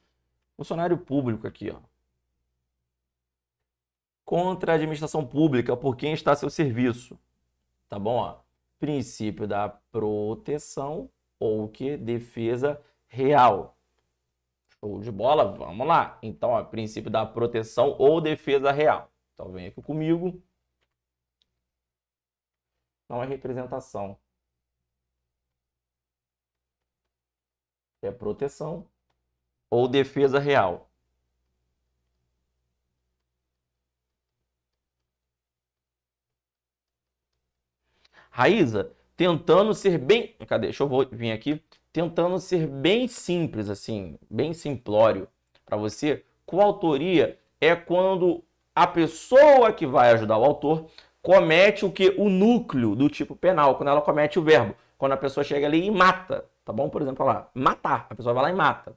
Funcionário público aqui, ó contra a administração pública por quem está a seu serviço. Tá bom? Ó. Princípio da proteção ou que defesa real. Show de bola, vamos lá. Então, ó, princípio da proteção ou defesa real. Então, vem aqui comigo. Não é representação. É proteção ou defesa real. Raíza, tentando ser bem. Cadê? Deixa eu vir aqui. Tentando ser bem simples, assim, bem simplório para você. Coautoria é quando a pessoa que vai ajudar o autor comete o que? O núcleo do tipo penal, quando ela comete o verbo. Quando a pessoa chega ali e mata, tá bom? Por exemplo, lá, matar. A pessoa vai lá e mata.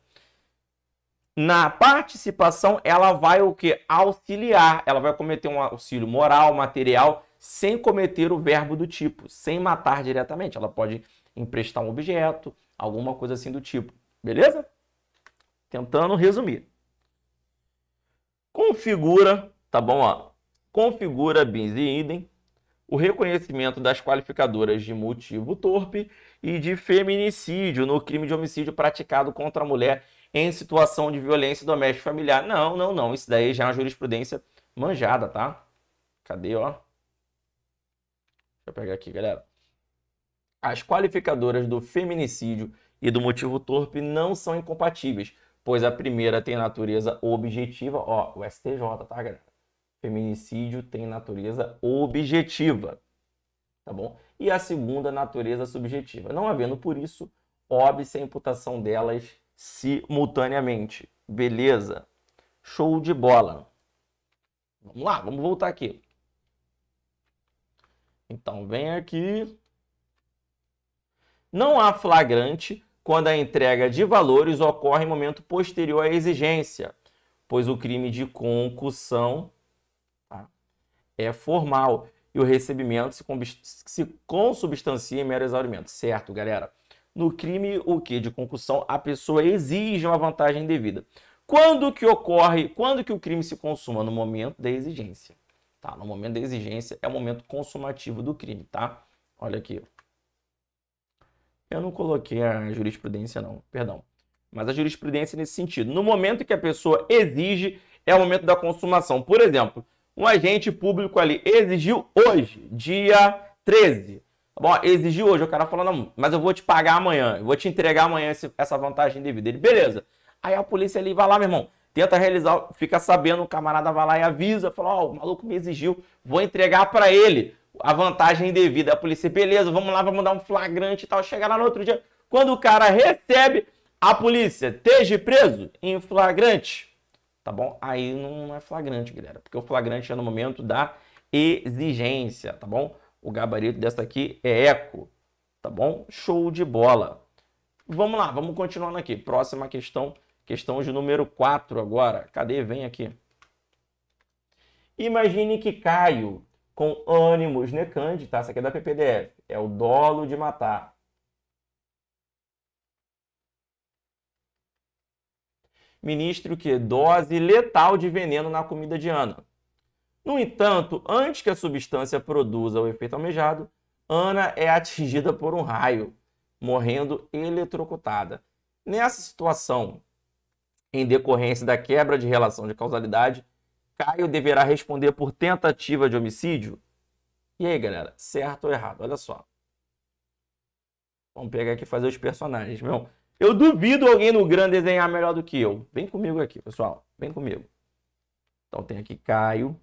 Na participação, ela vai o que? Auxiliar. Ela vai cometer um auxílio moral, material sem cometer o verbo do tipo, sem matar diretamente. Ela pode emprestar um objeto, alguma coisa assim do tipo. Beleza? Tentando resumir. Configura, tá bom? Ó, configura bins e idem o reconhecimento das qualificadoras de motivo torpe e de feminicídio no crime de homicídio praticado contra a mulher em situação de violência doméstica familiar. Não, não, não. Isso daí já é uma jurisprudência manjada, tá? Cadê, ó? eu pegar aqui, galera. As qualificadoras do feminicídio e do motivo torpe não são incompatíveis, pois a primeira tem natureza objetiva, ó, o STJ, tá, galera? Feminicídio tem natureza objetiva, tá bom? E a segunda, natureza subjetiva. Não havendo por isso, óbvio a imputação delas simultaneamente. Beleza? Show de bola. Vamos lá, vamos voltar aqui. Então vem aqui. Não há flagrante quando a entrega de valores ocorre em momento posterior à exigência, pois o crime de concussão tá, é formal e o recebimento se, consubstancia em mero exaurimento. Certo, galera? No crime o que de concussão a pessoa exige uma vantagem devida. Quando que ocorre? Quando que o crime se consuma no momento da exigência? tá? No momento da exigência é o momento consumativo do crime, tá? Olha aqui. Eu não coloquei a jurisprudência não, perdão. Mas a jurisprudência é nesse sentido. No momento que a pessoa exige, é o momento da consumação. Por exemplo, um agente público ali exigiu hoje, dia 13. Bom, exigiu hoje, o cara falou, não, mas eu vou te pagar amanhã, eu vou te entregar amanhã esse, essa vantagem devida. Ele, beleza. Aí a polícia ali vai lá, meu irmão, tenta realizar, fica sabendo, o camarada vai lá e avisa, fala, ó, oh, o maluco me exigiu, vou entregar para ele a vantagem devida. A polícia, beleza, vamos lá, vamos dar um flagrante e tal. Chegar lá no outro dia, quando o cara recebe, a polícia esteja preso em flagrante, tá bom? Aí não é flagrante, galera, porque o flagrante é no momento da exigência, tá bom? O gabarito dessa aqui é eco, tá bom? Show de bola. Vamos lá, vamos continuando aqui. Próxima questão Questão de número 4 agora. Cadê? Vem aqui. Imagine que Caio, com ânimos necande, tá? Essa aqui é da PPDF. É o dolo de matar. Ministro que dose letal de veneno na comida de Ana. No entanto, antes que a substância produza o efeito almejado, Ana é atingida por um raio, morrendo eletrocutada. Nessa situação, em decorrência da quebra de relação de causalidade, Caio deverá responder por tentativa de homicídio? E aí, galera, certo ou errado? Olha só. Vamos pegar aqui e fazer os personagens, meu. Eu duvido alguém no GRAN desenhar melhor do que eu. Vem comigo aqui, pessoal. Vem comigo. Então tem aqui Caio.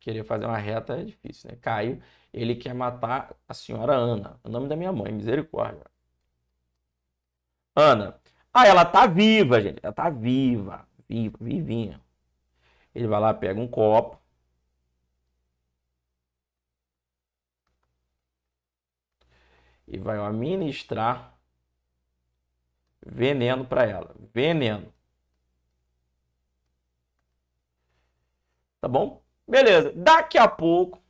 Querer fazer uma reta é difícil, né? Caio. Ele quer matar a senhora Ana. O nome da minha mãe, misericórdia. Ana. Ah, ela tá viva, gente. Ela tá viva. Viva, vivinha. Ele vai lá, pega um copo. E vai administrar veneno para ela. Veneno. Tá bom? Beleza. Daqui a pouco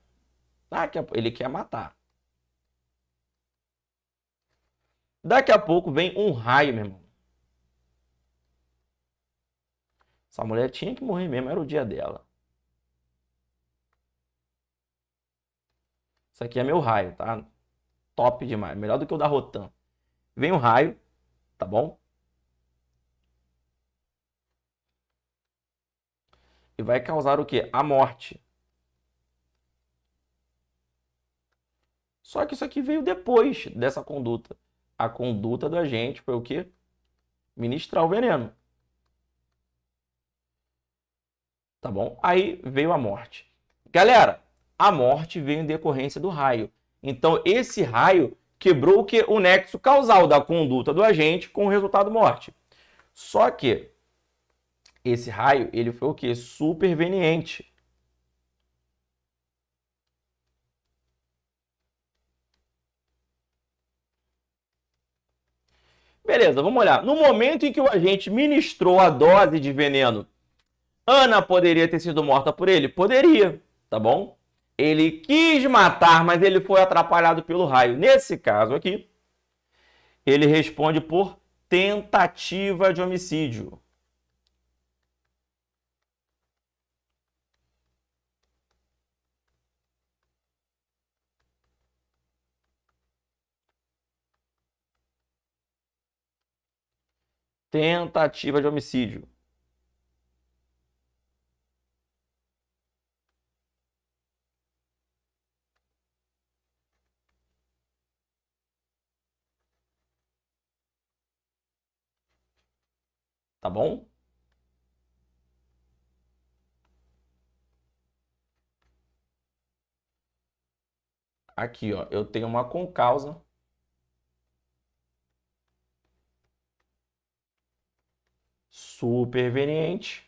Daqui a, ele quer matar. Daqui a pouco vem um raio, meu irmão. Essa mulher tinha que morrer mesmo, era o dia dela. Isso aqui é meu raio, tá? Top demais, melhor do que o da Rotan. Vem um raio, tá bom? E vai causar o quê? A morte. Só que isso aqui veio depois dessa conduta. A conduta do agente foi o quê? Ministrar o veneno. Tá bom? Aí veio a morte. Galera, a morte veio em decorrência do raio. Então, esse raio quebrou o que? O nexo causal da conduta do agente com o resultado morte. Só que esse raio, ele foi o que? Superveniente. Beleza, vamos olhar. No momento em que o agente ministrou a dose de veneno, Ana poderia ter sido morta por ele? Poderia, tá bom? Ele quis matar, mas ele foi atrapalhado pelo raio. Nesse caso aqui, ele responde por tentativa de homicídio. tentativa de homicídio. Tá bom? Aqui, ó, eu tenho uma com causa. superveniente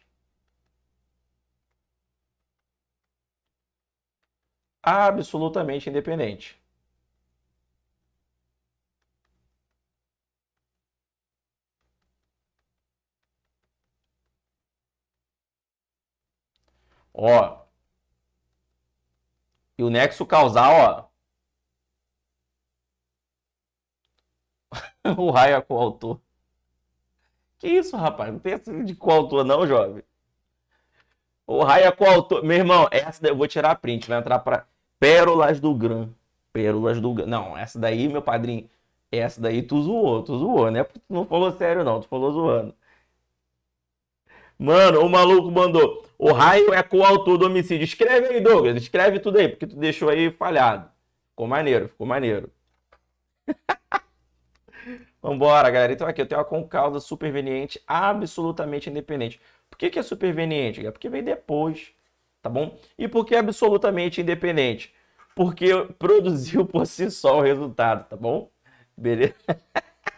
absolutamente independente. Ó. E o nexo causal, ó. o raio é com o autor. Que isso, rapaz? Não tem essa de qual tua não, jovem. O raio é qual autor? Meu irmão, essa daí eu vou tirar a print, vai entrar para Pérolas do Gran. Pérolas do Gran. Não, essa daí, meu padrinho, essa daí tu zoou, tu zoou, né? Tu não falou sério, não, tu falou zoando. Mano, o maluco mandou. O raio é coautor do homicídio. Escreve aí, Douglas. Escreve tudo aí, porque tu deixou aí falhado. Ficou maneiro, ficou maneiro. Vambora, galera. Então aqui eu tenho uma causa superveniente absolutamente independente. Por que, que é superveniente? É porque vem depois, tá bom? E por que é absolutamente independente? Porque produziu por si só o resultado, tá bom? Beleza?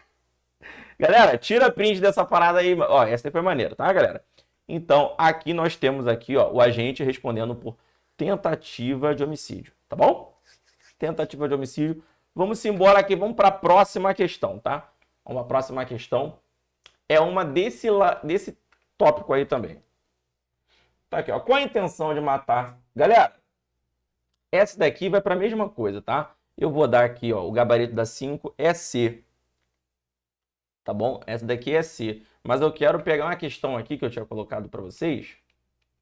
galera, tira print dessa parada aí. Ó, essa foi maneira, tá, galera? Então, aqui nós temos aqui, ó, o agente respondendo por tentativa de homicídio, tá bom? Tentativa de homicídio. Vamos embora aqui, vamos para a próxima questão, tá? uma próxima questão. É uma desse, la... desse tópico aí também. Tá aqui, ó. Com a intenção de matar. Galera, essa daqui vai para a mesma coisa, tá? Eu vou dar aqui, ó, o gabarito da 5 é C. Tá bom? Essa daqui é C. Mas eu quero pegar uma questão aqui que eu tinha colocado para vocês,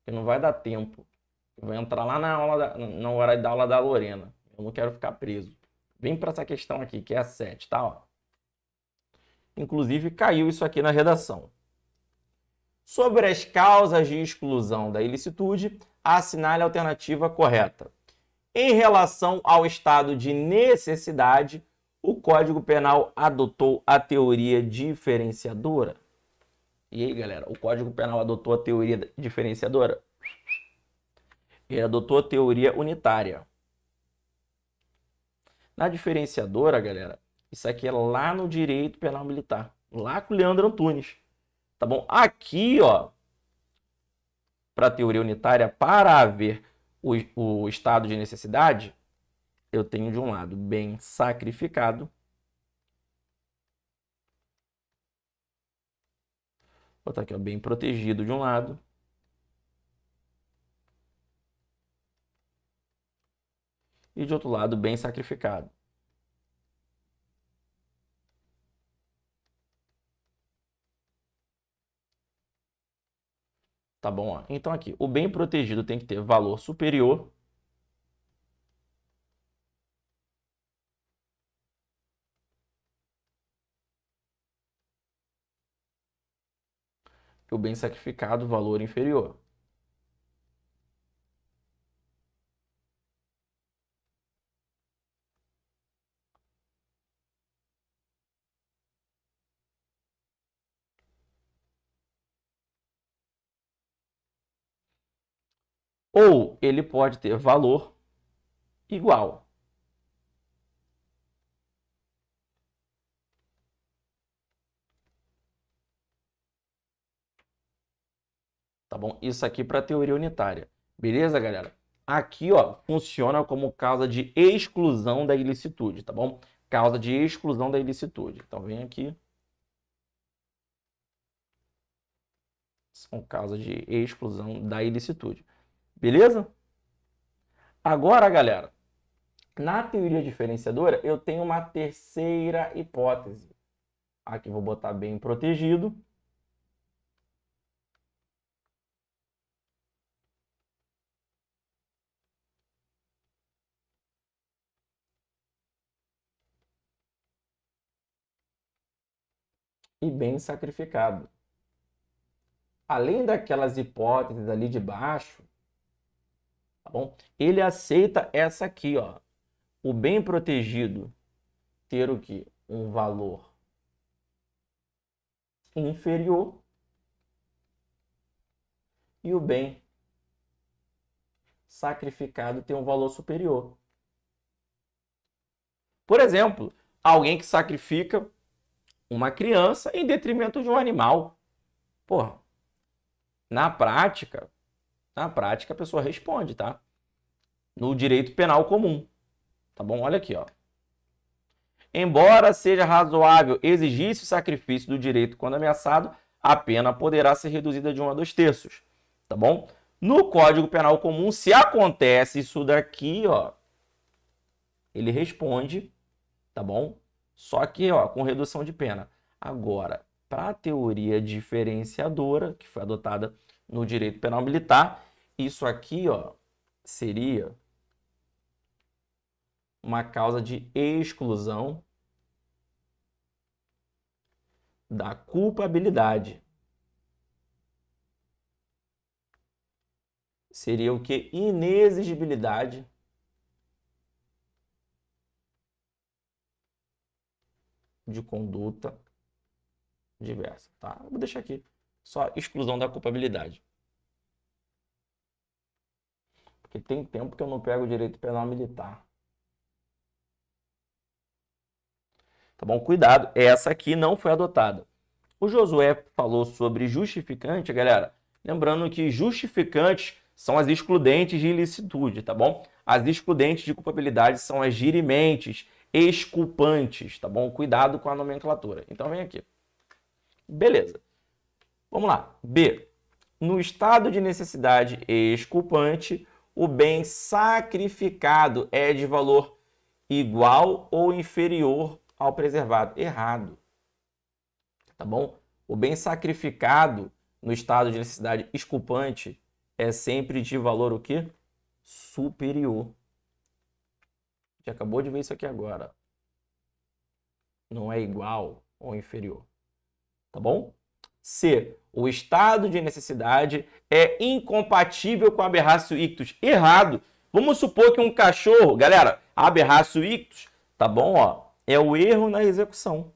que não vai dar tempo. Eu vou entrar lá na aula da, na hora da aula da Lorena. Eu não quero ficar preso. Vem para essa questão aqui, que é a 7, tá? Ó. Inclusive, caiu isso aqui na redação. Sobre as causas de exclusão da ilicitude, assinale a alternativa correta. Em relação ao estado de necessidade, o Código Penal adotou a teoria diferenciadora. E aí, galera, o Código Penal adotou a teoria diferenciadora? Ele adotou a teoria unitária. Na diferenciadora, galera, isso aqui é lá no direito penal militar, lá com o Leandro Antunes. Tá bom? Aqui, ó, para a teoria unitária, para haver o, o estado de necessidade, eu tenho de um lado bem sacrificado. Vou botar aqui, ó, bem protegido de um lado. E de outro lado, bem sacrificado. Tá bom? Ó. Então aqui, o bem protegido tem que ter valor superior o bem sacrificado, valor inferior. ou ele pode ter valor igual. Tá bom? Isso aqui para teoria unitária. Beleza, galera? Aqui, ó, funciona como causa de exclusão da ilicitude, tá bom? Causa de exclusão da ilicitude. Então, vem aqui. São causas de exclusão da ilicitude. Beleza? Agora, galera, na teoria diferenciadora, eu tenho uma terceira hipótese. Aqui vou botar bem protegido. E bem sacrificado. Além daquelas hipóteses ali de baixo, tá bom? Ele aceita essa aqui, ó. O bem protegido ter o que? Um valor inferior e o bem sacrificado ter um valor superior. Por exemplo, alguém que sacrifica uma criança em detrimento de um animal. Porra, na prática, na prática, a pessoa responde, tá? No direito penal comum. Tá bom? Olha aqui, ó. Embora seja razoável exigir-se o sacrifício do direito quando ameaçado, a pena poderá ser reduzida de 1 a 2 terços. Tá bom? No Código Penal Comum, se acontece isso daqui, ó, ele responde, tá bom? Só que, ó, com redução de pena. Agora, para a teoria diferenciadora, que foi adotada no direito penal militar, isso aqui, ó, seria uma causa de exclusão da culpabilidade. Seria o que? Inexigibilidade de conduta diversa. Tá? Vou deixar aqui só exclusão da culpabilidade. Porque tem tempo que eu não pego direito penal militar. Tá bom? Cuidado, essa aqui não foi adotada. O Josué falou sobre justificante, galera. Lembrando que justificantes são as excludentes de ilicitude, tá bom? As excludentes de culpabilidade são as girimentes, exculpantes, tá bom? Cuidado com a nomenclatura. Então vem aqui. Beleza. Vamos lá. B. No estado de necessidade exculpante, o bem sacrificado é de valor igual ou inferior ao preservado. Errado. Tá bom? O bem sacrificado no estado de necessidade esculpante é sempre de valor o quê? Superior. Já acabou de ver isso aqui agora. Não é igual ou inferior. Tá bom? C. O estado de necessidade é incompatível com aberratio ictus. Errado. Vamos supor que um cachorro, galera, aberratio ictus, tá bom, ó, é o erro na execução.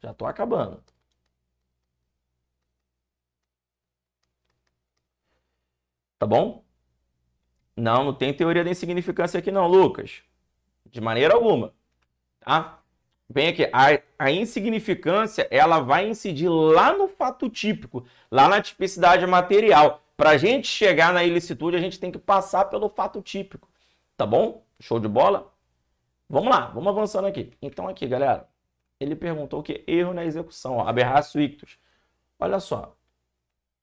Já tô acabando. Tá bom? Não, não tem teoria da insignificância aqui não, Lucas. De maneira alguma, tá? Vem aqui, a, a insignificância ela vai incidir lá no fato típico, lá na tipicidade material. Para a gente chegar na ilicitude, a gente tem que passar pelo fato típico. Tá bom? Show de bola? Vamos lá, vamos avançando aqui. Então, aqui, galera, ele perguntou o que erro na execução, aberratio ictus. Olha só.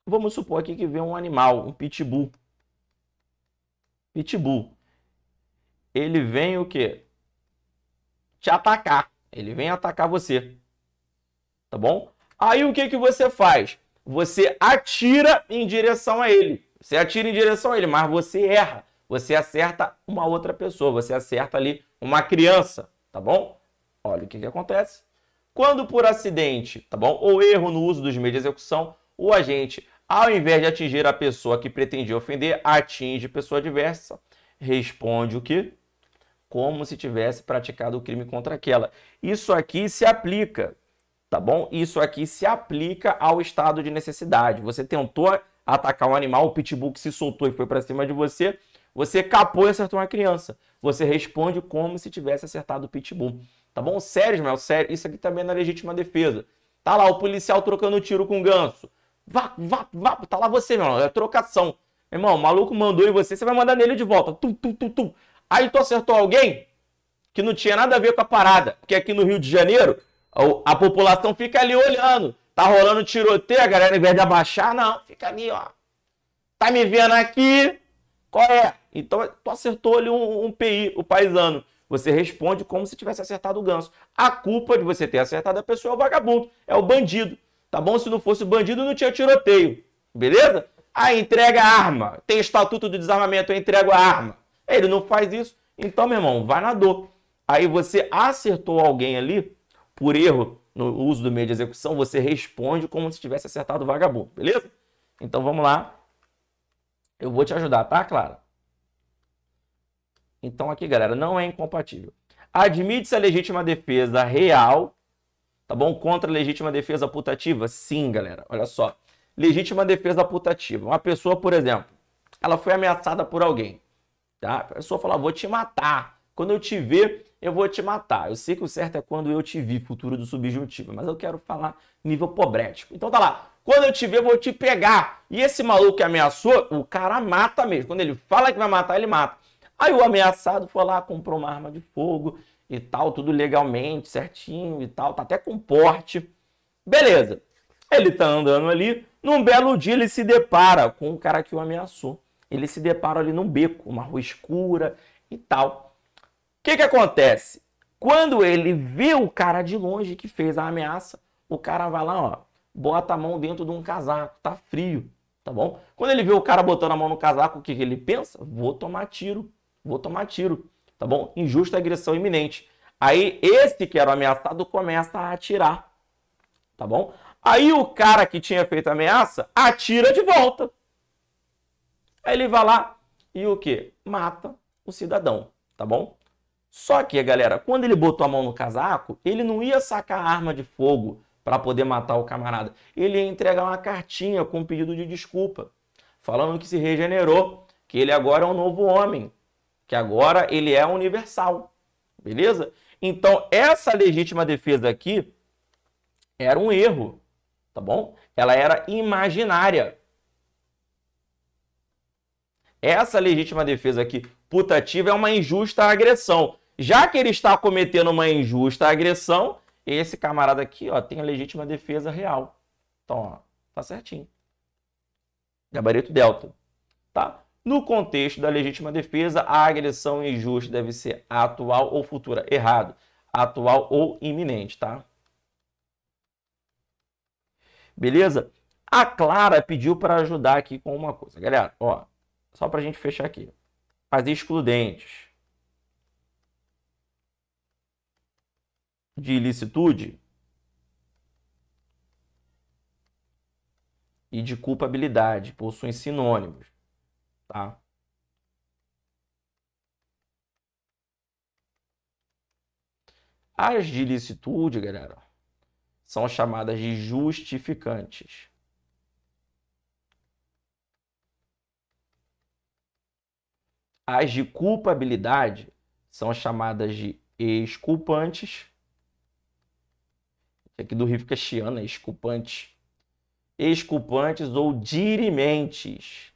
Vamos supor aqui que vem um animal, um pitbull. Pitbull. Ele vem o quê? Te atacar. Ele vem atacar você. Tá bom? Aí o que, que você faz? Você atira em direção a ele. Você atira em direção a ele, mas você erra. Você acerta uma outra pessoa. Você acerta ali uma criança. Tá bom? Olha o que, que acontece. Quando por acidente, tá bom? Ou erro no uso dos meios de execução, o agente, ao invés de atingir a pessoa que pretendia ofender, atinge pessoa adversa. Responde o que? como se tivesse praticado o crime contra aquela. Isso aqui se aplica, tá bom? Isso aqui se aplica ao estado de necessidade. Você tentou atacar um animal, o pitbull que se soltou e foi para cima de você, você capou e acertou uma criança. Você responde como se tivesse acertado o pitbull. Tá bom? Sério, Ismael, sério. Isso aqui também é na legítima defesa. Tá lá o policial trocando tiro com o ganso. Vá, vá, vá. Tá lá você, meu irmão. É trocação. Meu irmão, o maluco mandou em você, você vai mandar nele de volta. Tum, tum, tum, tum. Aí tu acertou alguém que não tinha nada a ver com a parada, porque aqui no Rio de Janeiro a população fica ali olhando. Tá rolando tiroteio, a galera, ao invés de abaixar, não, fica ali, ó. Tá me vendo aqui? Qual é? Então, tu acertou ali um, um PI, o paisano. Você responde como se tivesse acertado o ganso. A culpa de você ter acertado a pessoa é o vagabundo, é o bandido. Tá bom? Se não fosse o bandido, não tinha tiroteio. Beleza? Aí entrega a arma. Tem estatuto do desarmamento, eu entrego a arma. Ele não faz isso, então, meu irmão, vai na dor. Aí você acertou alguém ali por erro no uso do meio de execução, você responde como se tivesse acertado o vagabundo, beleza? Então vamos lá. Eu vou te ajudar, tá, Clara? Então aqui, galera, não é incompatível. Admite-se a legítima defesa real, tá bom? Contra a legítima defesa putativa? Sim, galera, olha só. Legítima defesa putativa. Uma pessoa, por exemplo, ela foi ameaçada por alguém. Tá? A pessoa fala, vou te matar. Quando eu te ver, eu vou te matar. Eu sei que o certo é quando eu te vi, futuro do subjuntivo, mas eu quero falar nível pobrético. Então tá lá, quando eu te ver, eu vou te pegar. E esse maluco que ameaçou, o cara mata mesmo. Quando ele fala que vai matar, ele mata. Aí o ameaçado foi lá, comprou uma arma de fogo e tal, tudo legalmente, certinho e tal, tá até com porte. Beleza. Ele tá andando ali, num belo dia ele se depara com o cara que o ameaçou. Ele se depara ali num beco, uma rua escura e tal. O que, que acontece? Quando ele vê o cara de longe que fez a ameaça, o cara vai lá, ó, bota a mão dentro de um casaco, tá frio, tá bom? Quando ele vê o cara botando a mão no casaco, o que, que ele pensa? Vou tomar tiro, vou tomar tiro, tá bom? Injusta agressão iminente. Aí esse que era o ameaçado começa a atirar, tá bom? Aí o cara que tinha feito a ameaça atira de volta. Aí ele vai lá e o que? Mata o cidadão, tá bom? Só que, galera, quando ele botou a mão no casaco, ele não ia sacar arma de fogo para poder matar o camarada. Ele ia entregar uma cartinha com um pedido de desculpa, falando que se regenerou, que ele agora é um novo homem, que agora ele é universal. Beleza? Então, essa legítima defesa aqui era um erro, tá bom? Ela era imaginária. Essa legítima defesa aqui putativa é uma injusta agressão. Já que ele está cometendo uma injusta agressão, esse camarada aqui, ó, tem a legítima defesa real. Então, ó, tá certinho. Gabarito delta, tá? No contexto da legítima defesa, a agressão injusta deve ser atual ou futura. Errado. Atual ou iminente, tá? Beleza? A Clara pediu para ajudar aqui com uma coisa. Galera, ó, só para a gente fechar aqui, as excludentes de ilicitude e de culpabilidade possuem sinônimos, tá? As de ilicitude, galera, são chamadas de justificantes. As de culpabilidade são chamadas de exculpantes. Aqui do Rio fica é né? exculpante. Exculpantes ou dirimentes.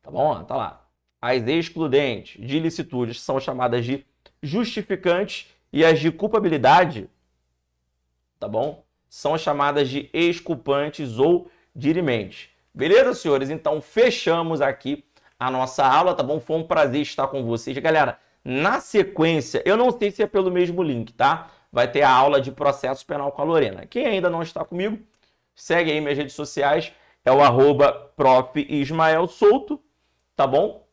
Tá bom? Tá lá. As excludentes de ilicitudes são chamadas de justificantes e as de culpabilidade, tá bom? São chamadas de exculpantes ou dirimentes. Beleza, senhores? Então fechamos aqui a nossa aula, tá bom? Foi um prazer estar com vocês. Galera, na sequência, eu não sei se é pelo mesmo link, tá? Vai ter a aula de processo penal com a Lorena. Quem ainda não está comigo, segue aí minhas redes sociais, é o arroba Souto, tá bom?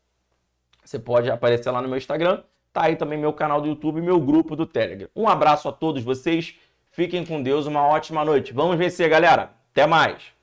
Você pode aparecer lá no meu Instagram, tá aí também meu canal do YouTube e meu grupo do Telegram. Um abraço a todos vocês, fiquem com Deus, uma ótima noite. Vamos vencer, galera. Até mais!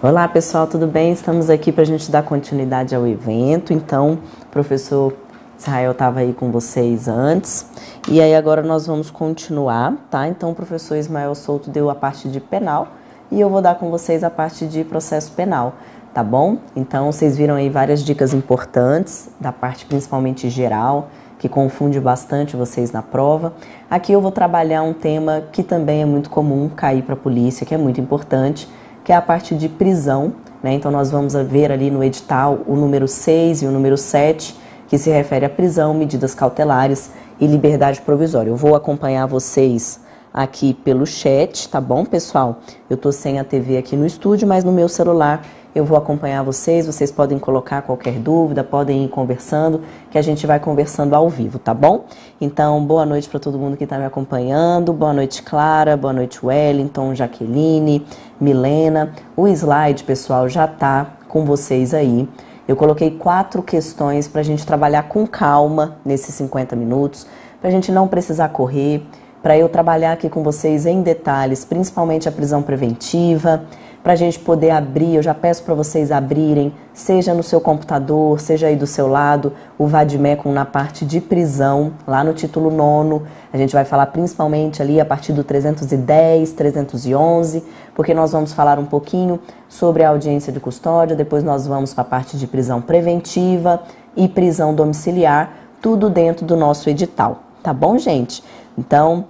Olá pessoal, tudo bem? Estamos aqui para a gente dar continuidade ao evento. Então, o professor Israel estava aí com vocês antes. E aí agora nós vamos continuar, tá? Então, o professor Ismael Souto deu a parte de penal e eu vou dar com vocês a parte de processo penal, tá bom? Então, vocês viram aí várias dicas importantes, da parte principalmente geral, que confunde bastante vocês na prova. Aqui eu vou trabalhar um tema que também é muito comum cair para a polícia, que é muito importante que é a parte de prisão. Né? Então, nós vamos ver ali no edital o número 6 e o número 7, que se refere à prisão, medidas cautelares e liberdade provisória. Eu vou acompanhar vocês aqui pelo chat, tá bom, pessoal? Eu tô sem a TV aqui no estúdio, mas no meu celular eu vou acompanhar vocês, vocês podem colocar qualquer dúvida, podem ir conversando, que a gente vai conversando ao vivo, tá bom? Então, boa noite para todo mundo que está me acompanhando. Boa noite, Clara, boa noite, Wellington, Jaqueline, Milena. O slide, pessoal, já está com vocês aí. Eu coloquei quatro questões para a gente trabalhar com calma nesses 50 minutos, para a gente não precisar correr, para eu trabalhar aqui com vocês em detalhes, principalmente a prisão preventiva, para a gente poder abrir. Eu já peço para vocês abrirem, seja no seu computador, seja aí do seu lado, o Vadmecum na parte de prisão, lá no título nono. A gente vai falar principalmente ali a partir do 310, 311, porque nós vamos falar um pouquinho sobre a audiência de custódia, depois nós vamos para a parte de prisão preventiva e prisão domiciliar, tudo dentro do nosso edital, tá bom, gente? Então,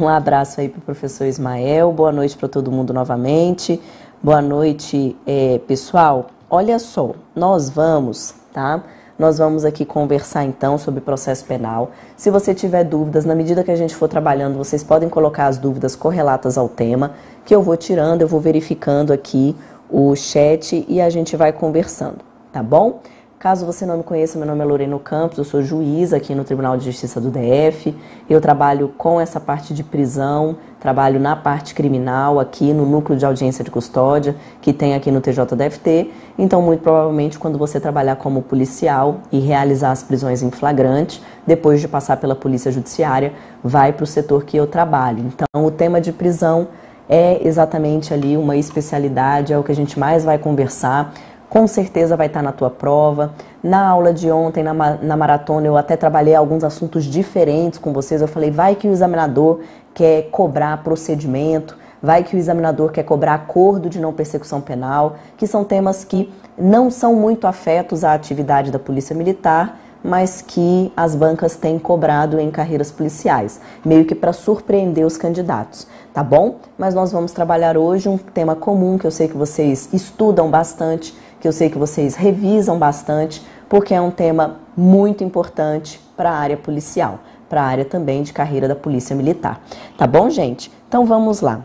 um abraço aí para o professor Ismael, boa noite para todo mundo novamente. Boa noite, é, pessoal. Olha só, nós vamos, tá? Nós vamos aqui conversar então sobre processo penal. Se você tiver dúvidas, na medida que a gente for trabalhando, vocês podem colocar as dúvidas correlatas ao tema, que eu vou tirando, eu vou verificando aqui o chat e a gente vai conversando, tá bom? Caso você não me conheça, meu nome é Loreno Campos, eu sou juíza aqui no Tribunal de Justiça do DF. Eu trabalho com essa parte de prisão, trabalho na parte criminal aqui no núcleo de audiência de custódia que tem aqui no TJDFT. Então, muito provavelmente, quando você trabalhar como policial e realizar as prisões em flagrante, depois de passar pela polícia judiciária, vai para o setor que eu trabalho. Então, o tema de prisão é exatamente ali uma especialidade, é o que a gente mais vai conversar com certeza vai estar na tua prova. Na aula de ontem, na, na maratona, eu até trabalhei alguns assuntos diferentes com vocês. Eu falei, vai que o examinador quer cobrar procedimento, vai que o examinador quer cobrar acordo de não persecução penal, que são temas que não são muito afetos à atividade da Polícia Militar, mas que as bancas têm cobrado em carreiras policiais, meio que para surpreender os candidatos, tá bom? Mas nós vamos trabalhar hoje um tema comum que eu sei que vocês estudam bastante, que eu sei que vocês revisam bastante, porque é um tema muito importante para a área policial, para a área também de carreira da Polícia Militar. Tá bom, gente? Então vamos lá.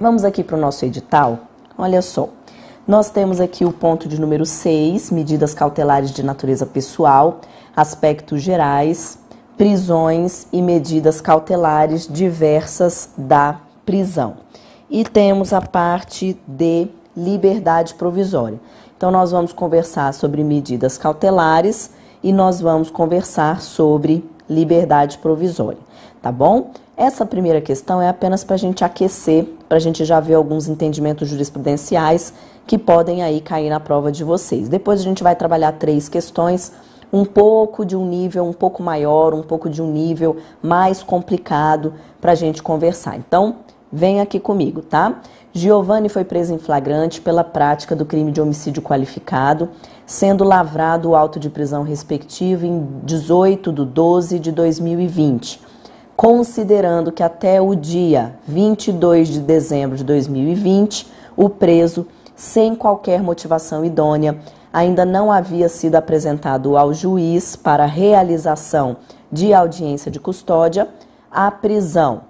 Vamos aqui para o nosso edital. Olha só. Nós temos aqui o ponto de número 6, medidas cautelares de natureza pessoal, aspectos gerais, prisões e medidas cautelares diversas da prisão. E temos a parte de liberdade provisória. Então, nós vamos conversar sobre medidas cautelares e nós vamos conversar sobre liberdade provisória, tá bom? Essa primeira questão é apenas para a gente aquecer, para a gente já ver alguns entendimentos jurisprudenciais que podem aí cair na prova de vocês. Depois a gente vai trabalhar três questões, um pouco de um nível um pouco maior, um pouco de um nível mais complicado para a gente conversar. Então, vem aqui comigo, tá? Giovanni foi preso em flagrante pela prática do crime de homicídio qualificado, sendo lavrado o auto de prisão respectivo em 18 de 12 de 2020, considerando que até o dia 22 de dezembro de 2020, o preso, sem qualquer motivação idônea, ainda não havia sido apresentado ao juiz para realização de audiência de custódia, a prisão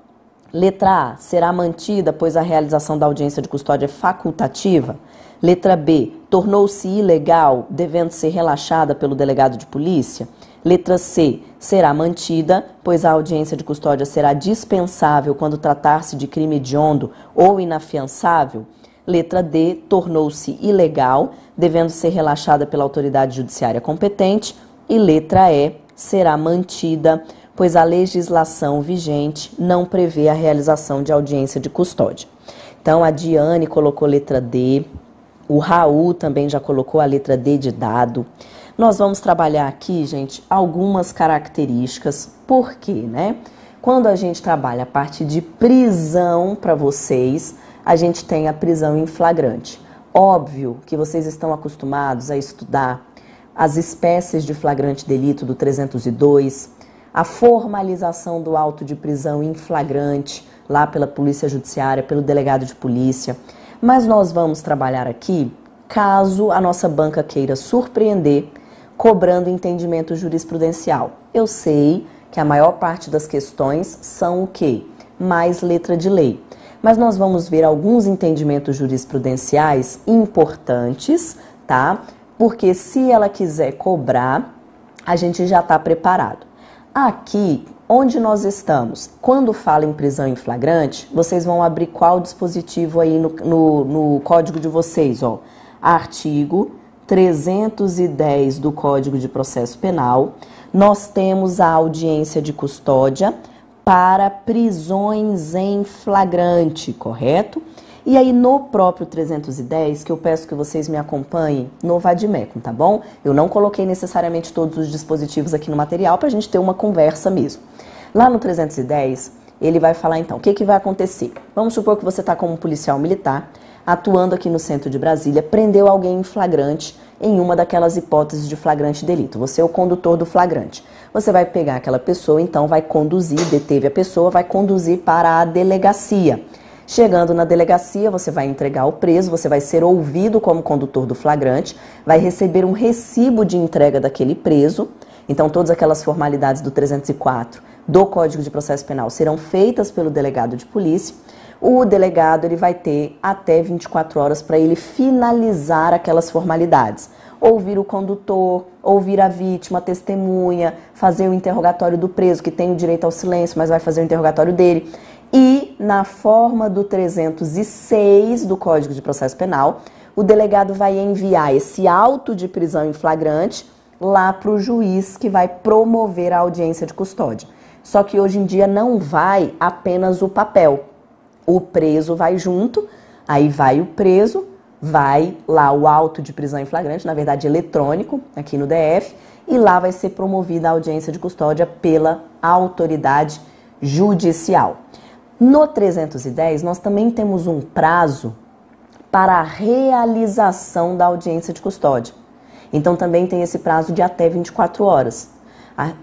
Letra A. Será mantida, pois a realização da audiência de custódia é facultativa? Letra B. Tornou-se ilegal, devendo ser relaxada pelo delegado de polícia? Letra C. Será mantida, pois a audiência de custódia será dispensável quando tratar-se de crime hediondo ou inafiançável? Letra D. Tornou-se ilegal, devendo ser relaxada pela autoridade judiciária competente? E letra E. Será mantida, pois a legislação vigente não prevê a realização de audiência de custódia. Então, a Diane colocou letra D, o Raul também já colocou a letra D de dado. Nós vamos trabalhar aqui, gente, algumas características, por quê, né? Quando a gente trabalha a parte de prisão para vocês, a gente tem a prisão em flagrante. Óbvio que vocês estão acostumados a estudar as espécies de flagrante delito do 302, a formalização do auto de prisão em flagrante, lá pela Polícia Judiciária, pelo delegado de polícia. Mas nós vamos trabalhar aqui caso a nossa banca queira surpreender, cobrando entendimento jurisprudencial. Eu sei que a maior parte das questões são o quê? Mais letra de lei. Mas nós vamos ver alguns entendimentos jurisprudenciais importantes, tá? Porque se ela quiser cobrar, a gente já está preparado. Aqui, onde nós estamos, quando fala em prisão em flagrante, vocês vão abrir qual dispositivo aí no, no, no código de vocês, ó. Artigo 310 do Código de Processo Penal, nós temos a audiência de custódia para prisões em flagrante, correto? E aí no próprio 310, que eu peço que vocês me acompanhem no Vadimecum, tá bom? Eu não coloquei necessariamente todos os dispositivos aqui no material para a gente ter uma conversa mesmo. Lá no 310, ele vai falar então, o que, que vai acontecer? Vamos supor que você está como policial militar, atuando aqui no centro de Brasília, prendeu alguém em flagrante em uma daquelas hipóteses de flagrante delito. Você é o condutor do flagrante. Você vai pegar aquela pessoa, então vai conduzir, deteve a pessoa, vai conduzir para a delegacia. Chegando na delegacia, você vai entregar o preso, você vai ser ouvido como condutor do flagrante, vai receber um recibo de entrega daquele preso. Então, todas aquelas formalidades do 304 do Código de Processo Penal serão feitas pelo delegado de polícia. O delegado ele vai ter até 24 horas para ele finalizar aquelas formalidades ouvir o condutor, ouvir a vítima, a testemunha, fazer o interrogatório do preso, que tem o direito ao silêncio, mas vai fazer o interrogatório dele. E, na forma do 306 do Código de Processo Penal, o delegado vai enviar esse auto de prisão em flagrante lá para o juiz que vai promover a audiência de custódia. Só que hoje em dia não vai apenas o papel. O preso vai junto, aí vai o preso, vai lá o auto de prisão em flagrante, na verdade eletrônico, aqui no DF, e lá vai ser promovida a audiência de custódia pela autoridade judicial. No 310, nós também temos um prazo para a realização da audiência de custódia. Então também tem esse prazo de até 24 horas.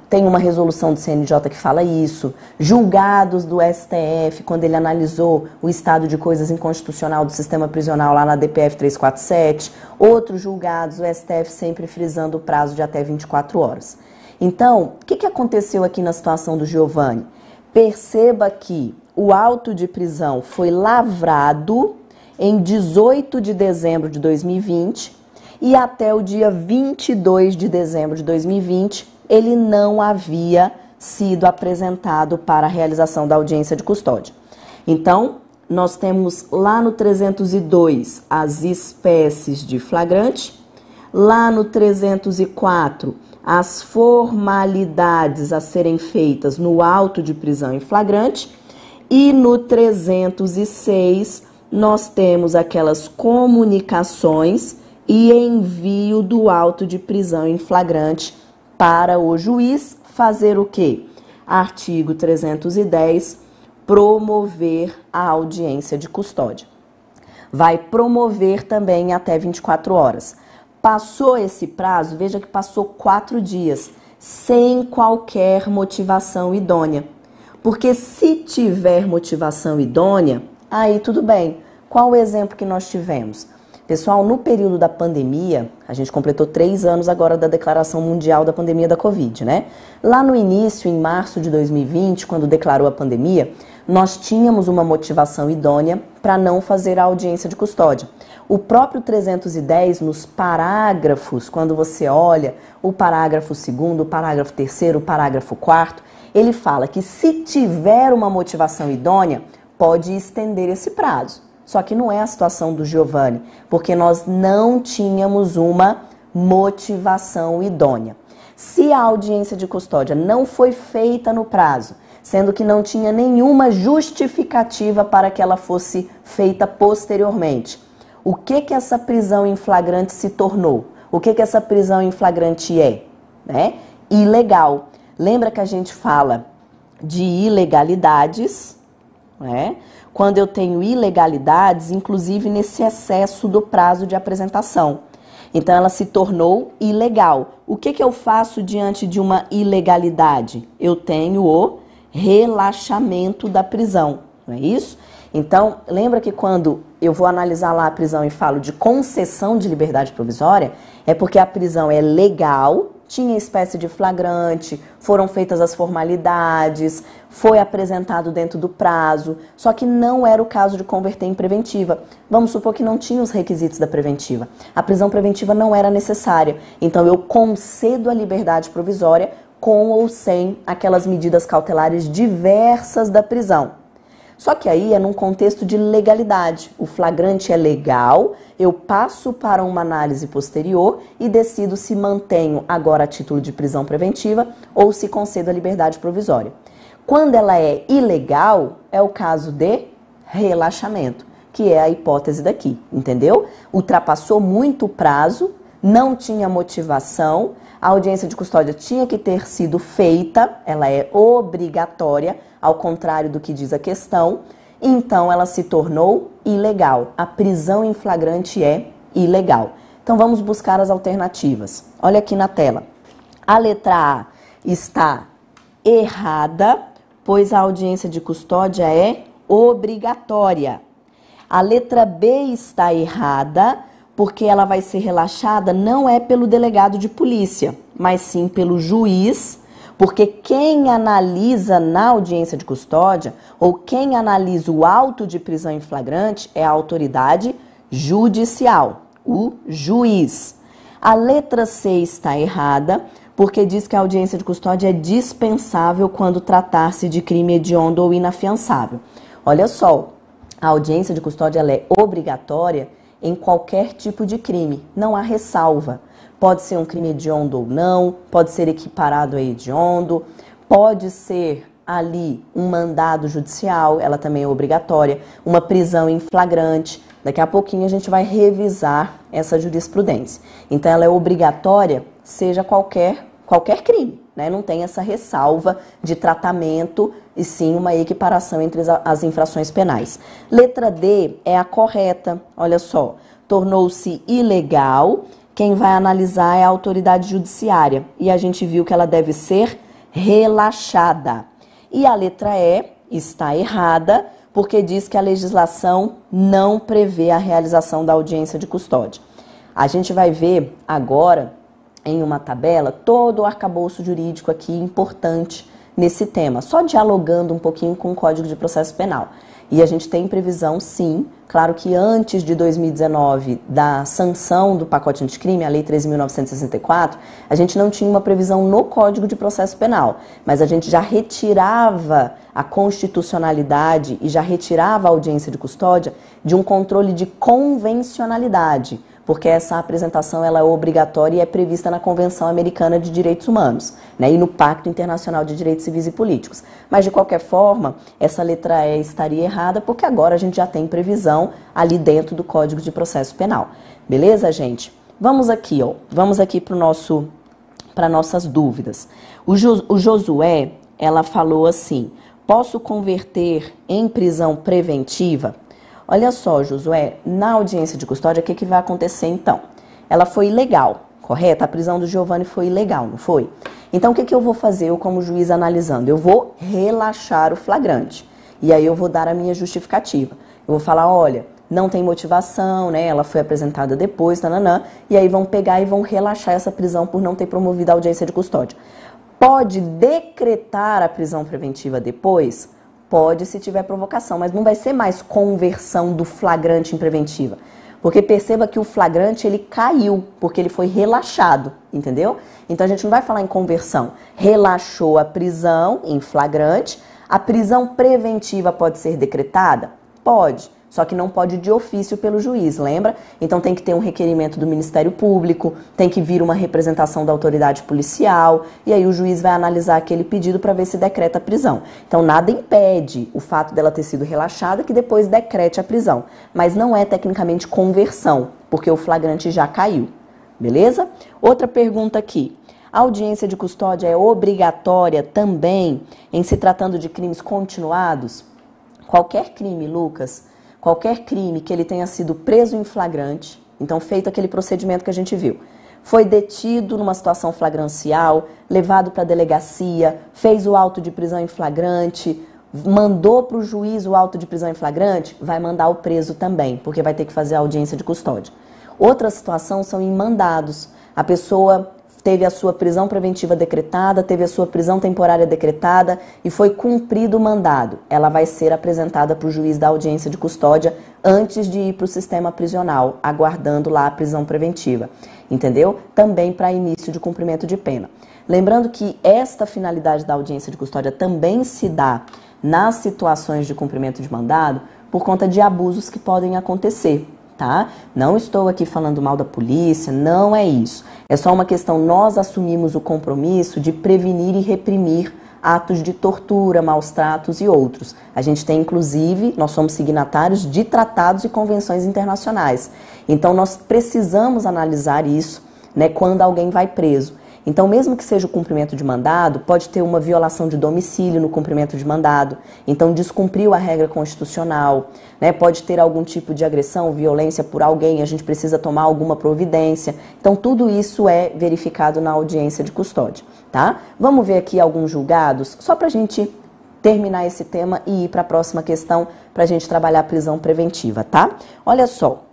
Tem uma resolução do CNJ que fala isso. Julgados do STF, quando ele analisou o estado de coisas inconstitucional do sistema prisional lá na DPF 347. Outros julgados, o STF sempre frisando o prazo de até 24 horas. Então, o que aconteceu aqui na situação do Giovanni? Perceba que o auto de prisão foi lavrado em 18 de dezembro de 2020 e até o dia 22 de dezembro de 2020 ele não havia sido apresentado para a realização da audiência de custódia. Então, nós temos lá no 302 as espécies de flagrante, lá no 304 as formalidades a serem feitas no auto de prisão em flagrante e no 306, nós temos aquelas comunicações e envio do auto de prisão em flagrante para o juiz fazer o quê? Artigo 310, promover a audiência de custódia. Vai promover também até 24 horas. Passou esse prazo, veja que passou quatro dias, sem qualquer motivação idônea porque se tiver motivação idônea, aí tudo bem. Qual o exemplo que nós tivemos? Pessoal, no período da pandemia, a gente completou três anos agora da declaração mundial da pandemia da Covid, né? Lá no início, em março de 2020, quando declarou a pandemia, nós tínhamos uma motivação idônea para não fazer a audiência de custódia. O próprio 310, nos parágrafos, quando você olha o parágrafo segundo, o parágrafo terceiro, o parágrafo quarto, ele fala que se tiver uma motivação idônea, pode estender esse prazo. Só que não é a situação do Giovanni, porque nós não tínhamos uma motivação idônea. Se a audiência de custódia não foi feita no prazo, sendo que não tinha nenhuma justificativa para que ela fosse feita posteriormente, o que que essa prisão em flagrante se tornou? O que que essa prisão em flagrante é? Né? Ilegal. Lembra que a gente fala de ilegalidades, né? Quando eu tenho ilegalidades, inclusive nesse excesso do prazo de apresentação. Então ela se tornou ilegal. O que, que eu faço diante de uma ilegalidade? Eu tenho o relaxamento da prisão, não é isso? Então, lembra que quando eu vou analisar lá a prisão e falo de concessão de liberdade provisória, é porque a prisão é legal, tinha espécie de flagrante, foram feitas as formalidades, foi apresentado dentro do prazo, só que não era o caso de converter em preventiva. Vamos supor que não tinha os requisitos da preventiva. A prisão preventiva não era necessária, então eu concedo a liberdade provisória com ou sem aquelas medidas cautelares diversas da prisão. Só que aí é num contexto de legalidade. O flagrante é legal, eu passo para uma análise posterior e decido se mantenho agora a título de prisão preventiva ou se concedo a liberdade provisória. Quando ela é ilegal, é o caso de relaxamento, que é a hipótese daqui, entendeu? Ultrapassou muito o prazo, não tinha motivação, a audiência de custódia tinha que ter sido feita, ela é obrigatória, ao contrário do que diz a questão então ela se tornou ilegal. A prisão em flagrante é ilegal. Então vamos buscar as alternativas. Olha aqui na tela. A letra A está errada, pois a audiência de custódia é obrigatória. A letra B está errada, porque ela vai ser relaxada não é pelo delegado de polícia, mas sim pelo juiz porque quem analisa na audiência de custódia ou quem analisa o auto de prisão em flagrante é a autoridade judicial, o juiz. A letra C está errada, porque diz que a audiência de custódia é dispensável quando tratar-se de crime hediondo ou inafiançável. Olha só, a audiência de custódia é obrigatória em qualquer tipo de crime, não há ressalva. Pode ser um crime hediondo ou não, pode ser equiparado a hediondo, pode ser ali um mandado judicial, ela também é obrigatória, uma prisão em flagrante. Daqui a pouquinho a gente vai revisar essa jurisprudência. Então ela é obrigatória, seja qualquer qualquer crime, né? Não tem essa ressalva de tratamento e sim uma equiparação entre as infrações penais. Letra D é a correta. Olha só, tornou-se ilegal quem vai analisar é a autoridade judiciária. E a gente viu que ela deve ser relaxada. E a letra E está errada, porque diz que a legislação não prevê a realização da audiência de custódia. A gente vai ver agora em uma tabela todo o arcabouço jurídico aqui importante nesse tema, só dialogando um pouquinho com o Código de Processo Penal. E a gente tem previsão, sim, claro que antes de 2019, da sanção do pacote anticrime, a Lei 3.964, a gente não tinha uma previsão no Código de Processo Penal, mas a gente já retirava a constitucionalidade e já retirava a audiência de custódia de um controle de convencionalidade porque essa apresentação ela é obrigatória e é prevista na Convenção Americana de Direitos Humanos né, e no Pacto Internacional de Direitos Civis e Políticos. Mas, de qualquer forma, essa letra E estaria errada, porque agora a gente já tem previsão ali dentro do Código de Processo Penal. Beleza, gente? Vamos aqui, ó. Vamos aqui para nosso para nossas dúvidas. O, jo, o Josué, ela falou assim: "Posso converter em prisão preventiva?" Olha só, Josué, na audiência de custódia, o que, que vai acontecer então? Ela foi ilegal, correto? A prisão do Giovanni foi ilegal, não foi? Então, o que, que eu vou fazer, eu como juiz analisando? Eu vou relaxar o flagrante. E aí eu vou dar a minha justificativa. Eu vou falar, olha, não tem motivação, né? Ela foi apresentada depois, tananã. E aí vão pegar e vão relaxar essa prisão por não ter promovido a audiência de custódia. Pode decretar a prisão preventiva depois? Pode se tiver provocação, mas não vai ser mais conversão do flagrante em preventiva. Porque perceba que o flagrante ele caiu, porque ele foi relaxado, entendeu? Então a gente não vai falar em conversão. Relaxou a prisão em flagrante, a prisão preventiva pode ser decretada? Pode. Só que não pode de ofício pelo juiz, lembra? Então tem que ter um requerimento do Ministério Público, tem que vir uma representação da autoridade policial, e aí o juiz vai analisar aquele pedido para ver se decreta a prisão. Então nada impede o fato dela ter sido relaxada que depois decrete a prisão, mas não é tecnicamente conversão, porque o flagrante já caiu. Beleza? Outra pergunta aqui. A audiência de custódia é obrigatória também em se tratando de crimes continuados? Qualquer crime, Lucas, qualquer crime que ele tenha sido preso em flagrante, então feito aquele procedimento que a gente viu, foi detido numa situação flagrancial, levado para a delegacia, fez o auto de prisão em flagrante, mandou para o juiz o auto de prisão em flagrante, vai mandar o preso também, porque vai ter que fazer a audiência de custódia. Outra situação são em mandados. A pessoa teve a sua prisão preventiva decretada, teve a sua prisão temporária decretada e foi cumprido o mandado. Ela vai ser apresentada para o juiz da audiência de custódia antes de ir para o sistema prisional, aguardando lá a prisão preventiva. Entendeu? Também para início de cumprimento de pena. Lembrando que esta finalidade da audiência de custódia também se dá nas situações de cumprimento de mandado por conta de abusos que podem acontecer, tá? Não estou aqui falando mal da polícia, não é isso. É só uma questão, nós assumimos o compromisso de prevenir e reprimir atos de tortura, maus tratos e outros. A gente tem, inclusive, nós somos signatários de tratados e convenções internacionais. Então, nós precisamos analisar isso né, quando alguém vai preso. Então, mesmo que seja o cumprimento de mandado, pode ter uma violação de domicílio no cumprimento de mandado. Então, descumpriu a regra constitucional, né? pode ter algum tipo de agressão, violência por alguém, a gente precisa tomar alguma providência. Então, tudo isso é verificado na audiência de custódia, tá? Vamos ver aqui alguns julgados, só para a gente terminar esse tema e ir para a próxima questão para a gente trabalhar a prisão preventiva, tá? Olha só,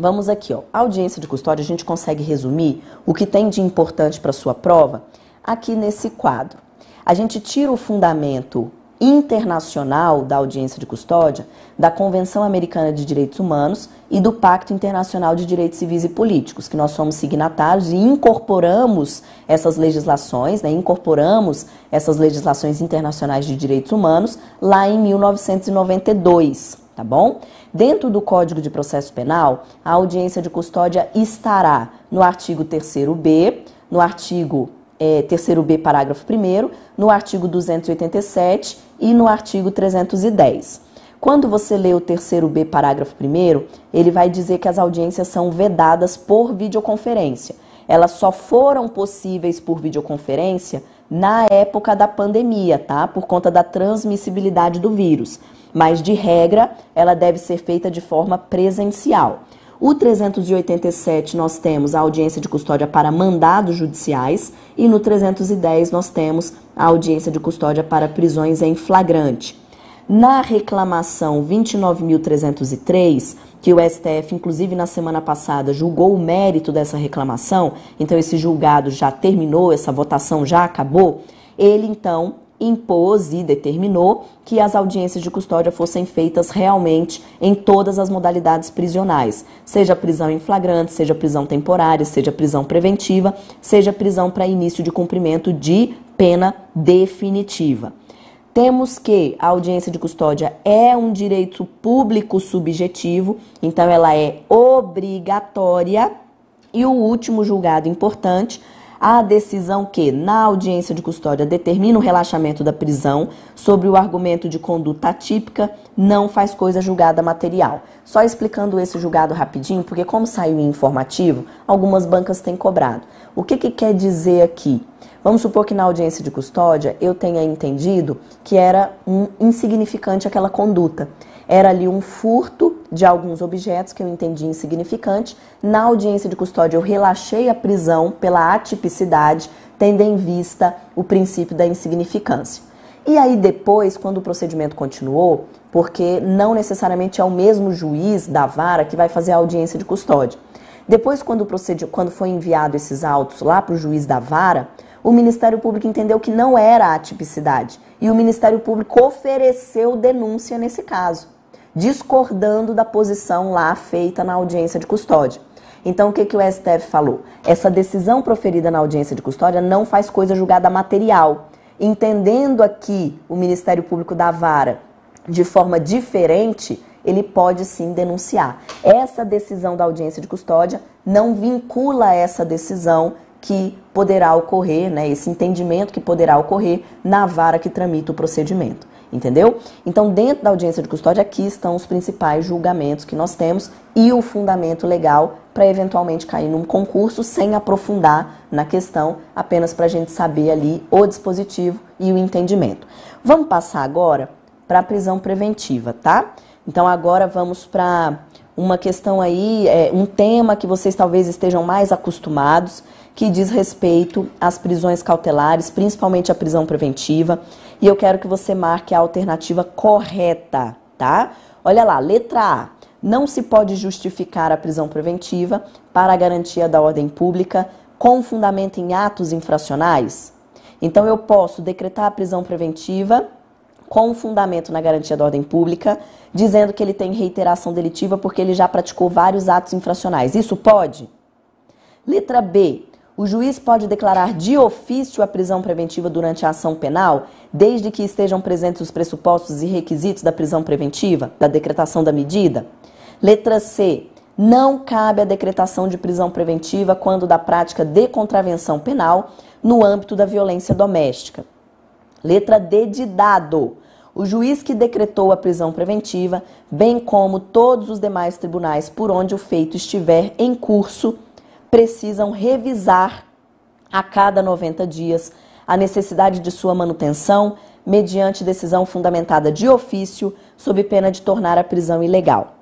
Vamos aqui, ó. A audiência de custódia, a gente consegue resumir o que tem de importante para sua prova aqui nesse quadro. A gente tira o fundamento internacional da audiência de custódia, da Convenção Americana de Direitos Humanos e do Pacto Internacional de Direitos Civis e Políticos, que nós somos signatários e incorporamos essas legislações, né, incorporamos essas legislações internacionais de direitos humanos lá em 1992, tá bom? Dentro do Código de Processo Penal, a audiência de custódia estará no artigo 3º-B, no artigo é, 3º-B, parágrafo 1 no artigo 287 e no artigo 310. Quando você lê o 3º-B, parágrafo 1 ele vai dizer que as audiências são vedadas por videoconferência. Elas só foram possíveis por videoconferência na época da pandemia, tá? Por conta da transmissibilidade do vírus mas de regra ela deve ser feita de forma presencial. O 387 nós temos a audiência de custódia para mandados judiciais e no 310 nós temos a audiência de custódia para prisões em flagrante. Na reclamação 29.303, que o STF, inclusive na semana passada, julgou o mérito dessa reclamação, então esse julgado já terminou, essa votação já acabou, ele então impôs e determinou que as audiências de custódia fossem feitas realmente em todas as modalidades prisionais, seja prisão em flagrante, seja prisão temporária, seja prisão preventiva, seja prisão para início de cumprimento de pena definitiva. Temos que a audiência de custódia é um direito público subjetivo, então ela é obrigatória. E o último julgado importante a decisão que, na audiência de custódia, determina o relaxamento da prisão sobre o argumento de conduta atípica, não faz coisa julgada material. Só explicando esse julgado rapidinho, porque como saiu em informativo, algumas bancas têm cobrado. O que, que quer dizer aqui? Vamos supor que na audiência de custódia eu tenha entendido que era um insignificante aquela conduta. Era ali um furto de alguns objetos que eu entendi insignificante. Na audiência de custódia, eu relaxei a prisão pela atipicidade, tendo em vista o princípio da insignificância. E aí, depois, quando o procedimento continuou, porque não necessariamente é o mesmo juiz da vara que vai fazer a audiência de custódia. Depois, quando, procedi... quando foi enviado esses autos lá para o juiz da vara, o Ministério Público entendeu que não era atipicidade. E o Ministério Público ofereceu denúncia nesse caso discordando da posição lá feita na audiência de custódia. Então, o que, que o STF falou? Essa decisão proferida na audiência de custódia não faz coisa julgada material. Entendendo aqui o Ministério Público da Vara de forma diferente, ele pode sim denunciar. Essa decisão da audiência de custódia não vincula essa decisão que poderá ocorrer, né, esse entendimento que poderá ocorrer na vara que tramita o procedimento entendeu? Então, dentro da audiência de custódia, aqui estão os principais julgamentos que nós temos e o fundamento legal para eventualmente cair num concurso sem aprofundar na questão, apenas para a gente saber ali o dispositivo e o entendimento. Vamos passar agora para a prisão preventiva, tá? Então, agora vamos para uma questão aí, é, um tema que vocês talvez estejam mais acostumados que diz respeito às prisões cautelares, principalmente a prisão preventiva, e eu quero que você marque a alternativa correta, tá? Olha lá, letra A. Não se pode justificar a prisão preventiva para a garantia da ordem pública com fundamento em atos infracionais. Então eu posso decretar a prisão preventiva com fundamento na garantia da ordem pública, dizendo que ele tem reiteração delitiva porque ele já praticou vários atos infracionais. Isso pode? Letra B o juiz pode declarar de ofício a prisão preventiva durante a ação penal, desde que estejam presentes os pressupostos e requisitos da prisão preventiva, da decretação da medida? Letra C. Não cabe a decretação de prisão preventiva quando da prática de contravenção penal no âmbito da violência doméstica. Letra D de dado. O juiz que decretou a prisão preventiva, bem como todos os demais tribunais por onde o feito estiver em curso, precisam revisar a cada 90 dias a necessidade de sua manutenção mediante decisão fundamentada de ofício, sob pena de tornar a prisão ilegal.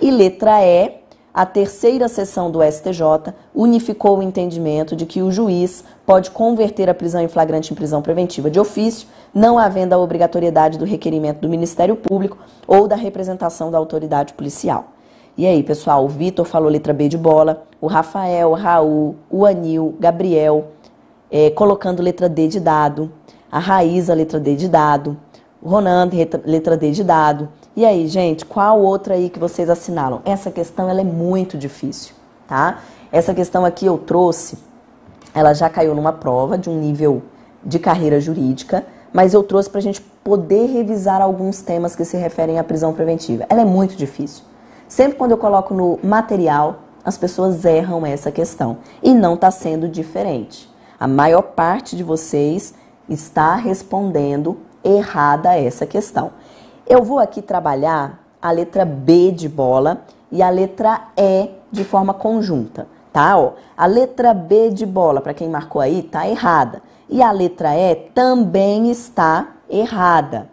E letra E, a terceira sessão do STJ unificou o entendimento de que o juiz pode converter a prisão em flagrante em prisão preventiva de ofício, não havendo a obrigatoriedade do requerimento do Ministério Público ou da representação da autoridade policial. E aí, pessoal, o Vitor falou letra B de bola, o Rafael, o Raul, o Anil, Gabriel, é, colocando letra D de dado, a Raíza, letra D de dado, o Ronan, letra D de dado. E aí, gente, qual outra aí que vocês assinalam? Essa questão ela é muito difícil, tá? Essa questão aqui eu trouxe, ela já caiu numa prova de um nível de carreira jurídica, mas eu trouxe para a gente poder revisar alguns temas que se referem à prisão preventiva. Ela é muito difícil. Sempre quando eu coloco no material, as pessoas erram essa questão. E não está sendo diferente. A maior parte de vocês está respondendo errada a essa questão. Eu vou aqui trabalhar a letra B de bola e a letra E de forma conjunta, tá? Ó, a letra B de bola, para quem marcou aí, tá errada. E a letra E também está errada.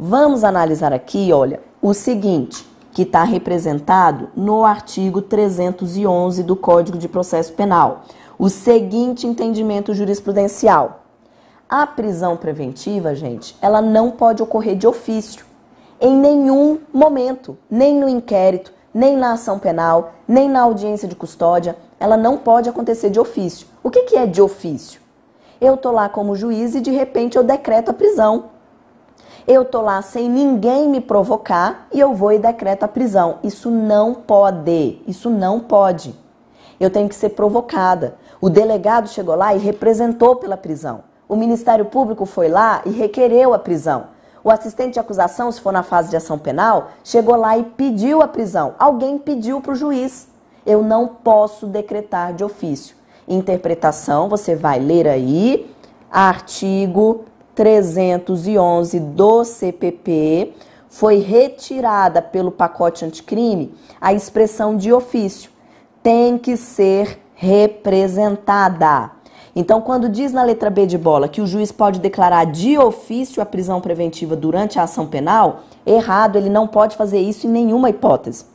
Vamos analisar aqui, olha, o seguinte que está representado no artigo 311 do Código de Processo Penal, o seguinte entendimento jurisprudencial. A prisão preventiva, gente, ela não pode ocorrer de ofício, em nenhum momento, nem no inquérito, nem na ação penal, nem na audiência de custódia, ela não pode acontecer de ofício. O que, que é de ofício? Eu tô lá como juiz e de repente eu decreto a prisão eu tô lá sem ninguém me provocar e eu vou e decreto a prisão. Isso não pode, isso não pode. Eu tenho que ser provocada. O delegado chegou lá e representou pela prisão. O Ministério Público foi lá e requereu a prisão. O assistente de acusação, se for na fase de ação penal, chegou lá e pediu a prisão. Alguém pediu para o juiz. Eu não posso decretar de ofício. Interpretação, você vai ler aí, artigo 311 do CPP, foi retirada pelo pacote anticrime a expressão de ofício. Tem que ser representada. Então, quando diz na letra B de bola que o juiz pode declarar de ofício a prisão preventiva durante a ação penal, errado, ele não pode fazer isso em nenhuma hipótese.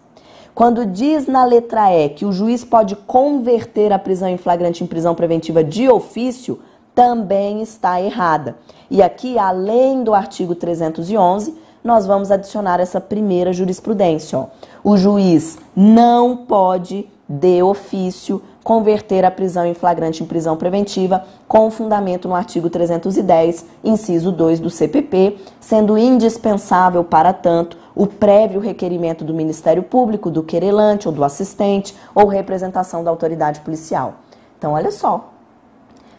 Quando diz na letra E que o juiz pode converter a prisão em flagrante em prisão preventiva de ofício, também está errada. E aqui, além do artigo 311, nós vamos adicionar essa primeira jurisprudência. Ó. O juiz não pode, de ofício, converter a prisão em flagrante em prisão preventiva com fundamento no artigo 310, inciso 2 do CPP, sendo indispensável para tanto o prévio requerimento do Ministério Público, do querelante ou do assistente ou representação da autoridade policial. Então, olha só,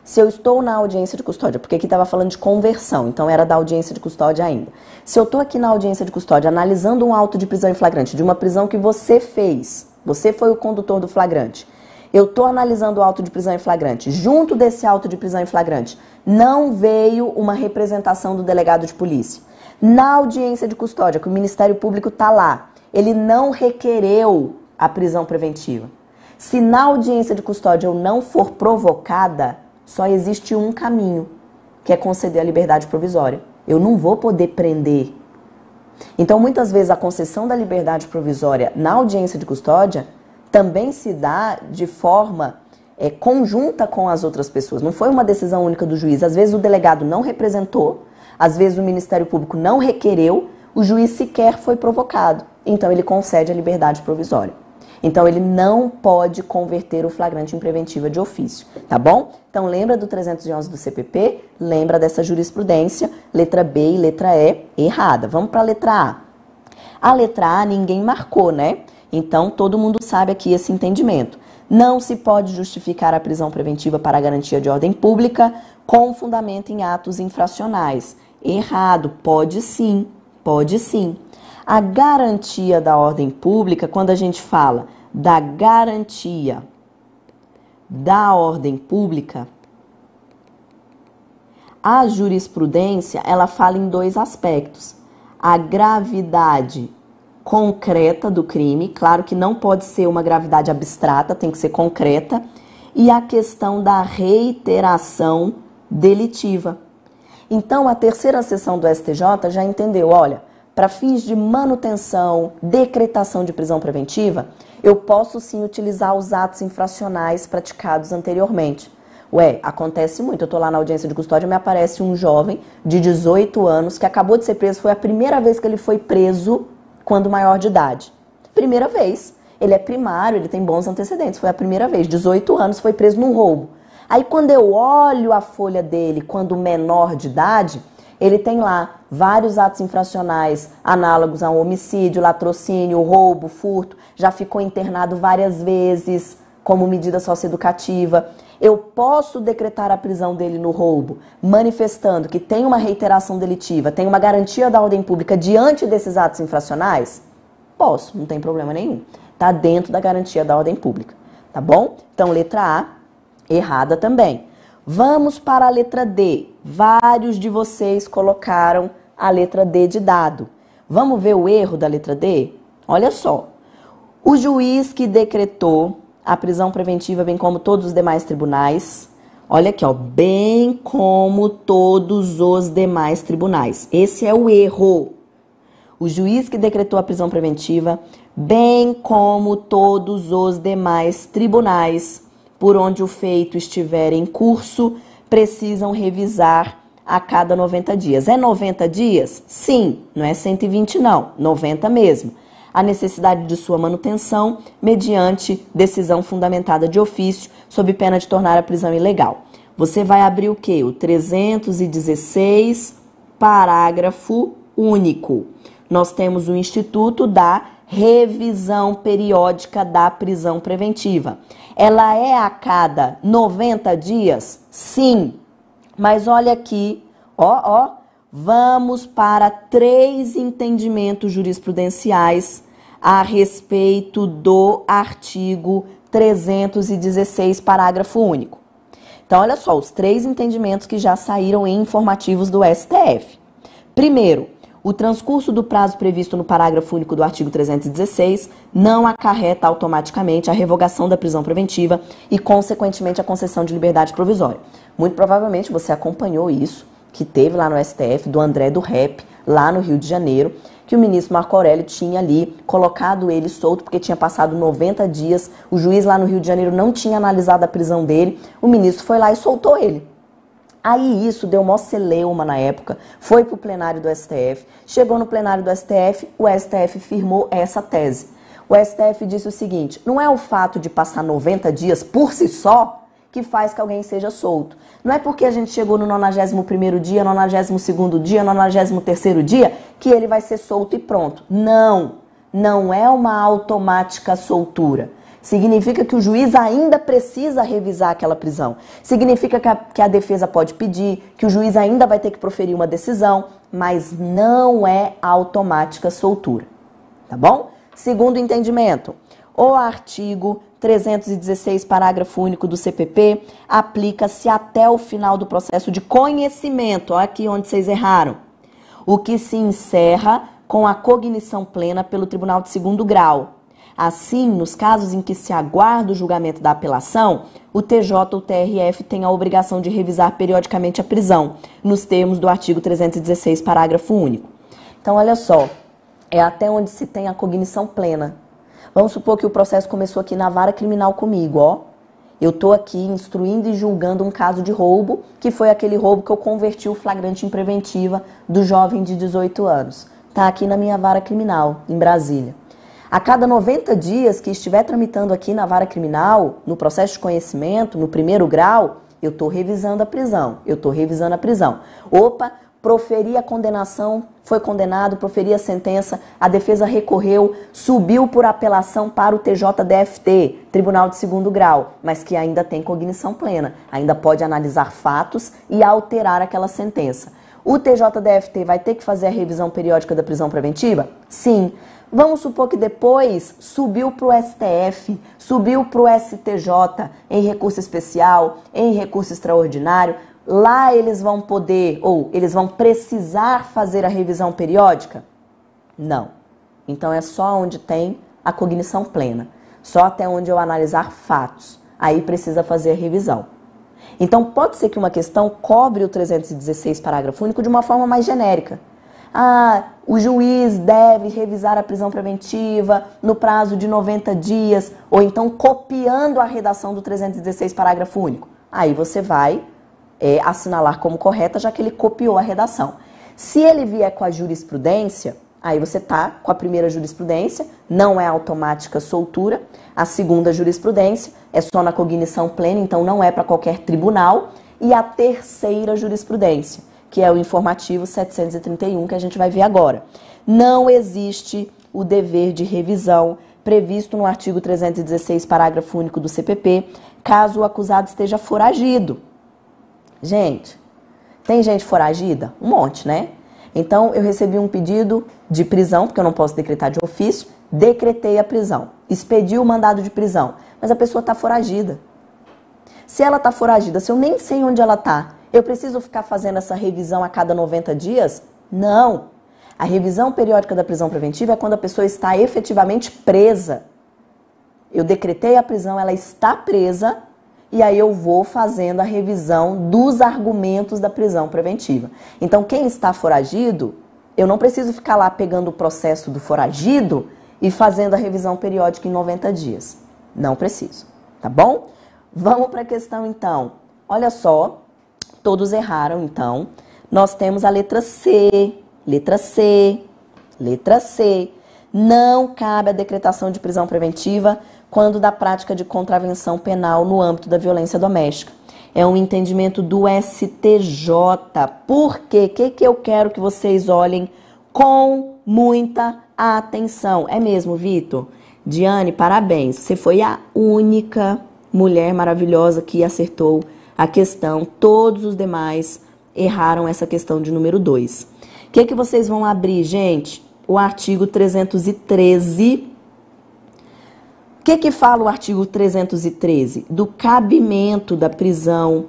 se eu estou na audiência de custódia, porque aqui estava falando de conversão, então era da audiência de custódia ainda. Se eu estou aqui na audiência de custódia analisando um auto de prisão em flagrante, de uma prisão que você fez, você foi o condutor do flagrante, eu estou analisando o auto de prisão em flagrante. Junto desse auto de prisão em flagrante, não veio uma representação do delegado de polícia. Na audiência de custódia, que o Ministério Público está lá, ele não requereu a prisão preventiva. Se na audiência de custódia eu não for provocada, só existe um caminho, que é conceder a liberdade provisória. Eu não vou poder prender. Então, muitas vezes, a concessão da liberdade provisória na audiência de custódia também se dá de forma é, conjunta com as outras pessoas. Não foi uma decisão única do juiz. Às vezes, o delegado não representou, às vezes, o Ministério Público não requereu, o juiz sequer foi provocado. Então, ele concede a liberdade provisória. Então ele não pode converter o flagrante em preventiva de ofício, tá bom? Então lembra do 311 do CPP, lembra dessa jurisprudência, letra B e letra E errada. Vamos para a letra A. A letra A ninguém marcou, né? Então todo mundo sabe aqui esse entendimento. Não se pode justificar a prisão preventiva para garantia de ordem pública com fundamento em atos infracionais. Errado, pode sim, pode sim. A garantia da ordem pública, quando a gente fala da garantia da ordem pública, a jurisprudência, ela fala em dois aspectos: a gravidade concreta do crime, claro que não pode ser uma gravidade abstrata, tem que ser concreta, e a questão da reiteração delitiva. Então, a terceira sessão do STJ já entendeu, olha, para fins de manutenção, decretação de prisão preventiva, eu posso sim utilizar os atos infracionais praticados anteriormente. Ué, acontece muito. Eu estou lá na audiência de custódia, me aparece um jovem de 18 anos que acabou de ser preso, foi a primeira vez que ele foi preso quando maior de idade. Primeira vez. Ele é primário, ele tem bons antecedentes, foi a primeira vez, 18 anos, foi preso num roubo. Aí quando eu olho a folha dele quando menor de idade, ele tem lá vários atos infracionais análogos a homicídio, latrocínio, roubo, furto, já ficou internado várias vezes como medida socioeducativa. Eu posso decretar a prisão dele no roubo, manifestando que tem uma reiteração delitiva, tem uma garantia da ordem pública diante desses atos infracionais? Posso, não tem problema nenhum. Está dentro da garantia da ordem pública. Tá bom? Então, letra A, errada também. Vamos para a letra D. Vários de vocês colocaram a letra D de dado. Vamos ver o erro da letra D? Olha só. O juiz que decretou a prisão preventiva, bem como todos os demais tribunais, olha aqui, ó, bem como todos os demais tribunais. Esse é o erro. O juiz que decretou a prisão preventiva, bem como todos os demais tribunais, por onde o feito estiver em curso, precisam revisar a cada 90 dias. É 90 dias? Sim, não é 120 não, 90 mesmo. A necessidade de sua manutenção mediante decisão fundamentada de ofício, sob pena de tornar a prisão ilegal. Você vai abrir o que? O 316, parágrafo único. Nós temos o Instituto da revisão periódica da prisão preventiva. Ela é a cada 90 dias? Sim. Mas olha aqui, ó, ó, vamos para três entendimentos jurisprudenciais a respeito do artigo 316, parágrafo único. Então, olha só, os três entendimentos que já saíram em informativos do STF. Primeiro, o transcurso do prazo previsto no parágrafo único do artigo 316 não acarreta automaticamente a revogação da prisão preventiva e, consequentemente, a concessão de liberdade provisória. Muito provavelmente você acompanhou isso, que teve lá no STF, do André do Rep, lá no Rio de Janeiro, que o ministro Marco Aurélio tinha ali colocado ele solto porque tinha passado 90 dias, o juiz lá no Rio de Janeiro não tinha analisado a prisão dele, o ministro foi lá e soltou ele. Aí isso deu mó celeuma na época, foi para o plenário do STF. Chegou no plenário do STF, o STF firmou essa tese. O STF disse o seguinte: não é o fato de passar 90 dias por si só que faz que alguém seja solto. Não é porque a gente chegou no 91º dia, 92º dia, 93º dia que ele vai ser solto e pronto. Não, não é uma automática soltura. Significa que o juiz ainda precisa revisar aquela prisão. Significa que a, que a, defesa pode pedir, que o juiz ainda vai ter que proferir uma decisão, mas não é automática soltura. Tá bom? Segundo entendimento, o artigo 316, parágrafo único do CPP, aplica-se até o final do processo de conhecimento. aqui onde vocês erraram. O que se encerra com a cognição plena pelo Tribunal de Segundo Grau Assim, nos casos em que se aguarda o julgamento da apelação, o TJ ou TRF tem a obrigação de revisar periodicamente a prisão, nos termos do artigo 316, parágrafo único. Então, olha só, é até onde se tem a cognição plena. Vamos supor que o processo começou aqui na vara criminal comigo, ó. Eu estou aqui instruindo e julgando um caso de roubo, que foi aquele roubo que eu converti o flagrante em preventiva do jovem de 18 anos. Está aqui na minha vara criminal, em Brasília. A cada 90 dias que estiver tramitando aqui na vara criminal, no processo de conhecimento, no primeiro grau, eu estou revisando a prisão, eu estou revisando a prisão. Opa, proferi a condenação, foi condenado, proferi a sentença, a defesa recorreu, subiu por apelação para o TJDFT, Tribunal de Segundo Grau, mas que ainda tem cognição plena, ainda pode analisar fatos e alterar aquela sentença. O TJDFT vai ter que fazer a revisão periódica da prisão preventiva? Sim. Vamos supor que depois subiu para o STF, subiu para o STJ em recurso especial, em recurso extraordinário. Lá eles vão poder ou eles vão precisar fazer a revisão periódica? Não. Então é só onde tem a cognição plena, só até onde eu analisar fatos. Aí precisa fazer a revisão. Então, pode ser que uma questão cobre o 316, parágrafo único, de uma forma mais genérica. Ah, o juiz deve revisar a prisão preventiva no prazo de 90 dias, ou então copiando a redação do 316, parágrafo único. Aí você vai é, assinalar como correta, já que ele copiou a redação. Se ele vier com a jurisprudência, Aí você tá com a primeira jurisprudência, não é automática soltura. A segunda jurisprudência é só na cognição plena, então não é para qualquer tribunal. E a terceira jurisprudência, que é o informativo 731 que a gente vai ver agora. Não existe o dever de revisão previsto no artigo 316, parágrafo único do CPP, caso o acusado esteja foragido. Gente, tem gente foragida? Um monte, né? Então, eu recebi um pedido de prisão, porque eu não posso decretar de ofício, decretei a prisão, expedi o mandado de prisão, mas a pessoa está foragida. Se ela está foragida, se eu nem sei onde ela está, eu preciso ficar fazendo essa revisão a cada 90 dias? Não! A revisão periódica da prisão preventiva é quando a pessoa está efetivamente presa. Eu decretei a prisão, ela está presa, e aí eu vou fazendo a revisão dos argumentos da prisão preventiva. Então, quem está foragido, eu não preciso ficar lá pegando o processo do foragido e fazendo a revisão periódica em 90 dias. Não preciso, tá bom? Vamos para a questão então. Olha só, todos erraram então. Nós temos a letra C, letra C, letra C. Não cabe a decretação de prisão preventiva quando da prática de contravenção penal no âmbito da violência doméstica. É um entendimento do STJ. Por quê? O que, que eu quero que vocês olhem com muita atenção? É mesmo, Vitor? Diane, parabéns. Você foi a única mulher maravilhosa que acertou a questão. Todos os demais erraram essa questão de número 2. O que, que vocês vão abrir, gente? O artigo 313 que, que fala o artigo 313? Do cabimento da prisão,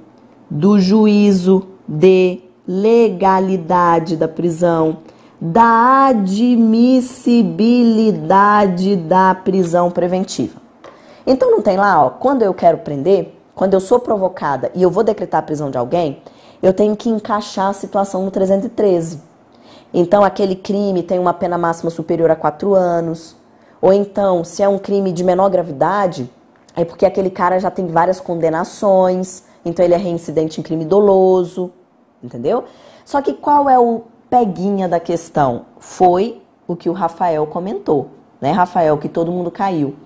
do juízo de legalidade da prisão, da admissibilidade da prisão preventiva. Então não tem lá, ó, quando eu quero prender, quando eu sou provocada e eu vou decretar a prisão de alguém, eu tenho que encaixar a situação no 313. Então aquele crime tem uma pena máxima superior a quatro anos, ou então, se é um crime de menor gravidade, é porque aquele cara já tem várias condenações, então ele é reincidente em crime doloso, entendeu? Só que qual é o peguinha da questão? Foi o que o Rafael comentou, né, Rafael, que todo mundo caiu.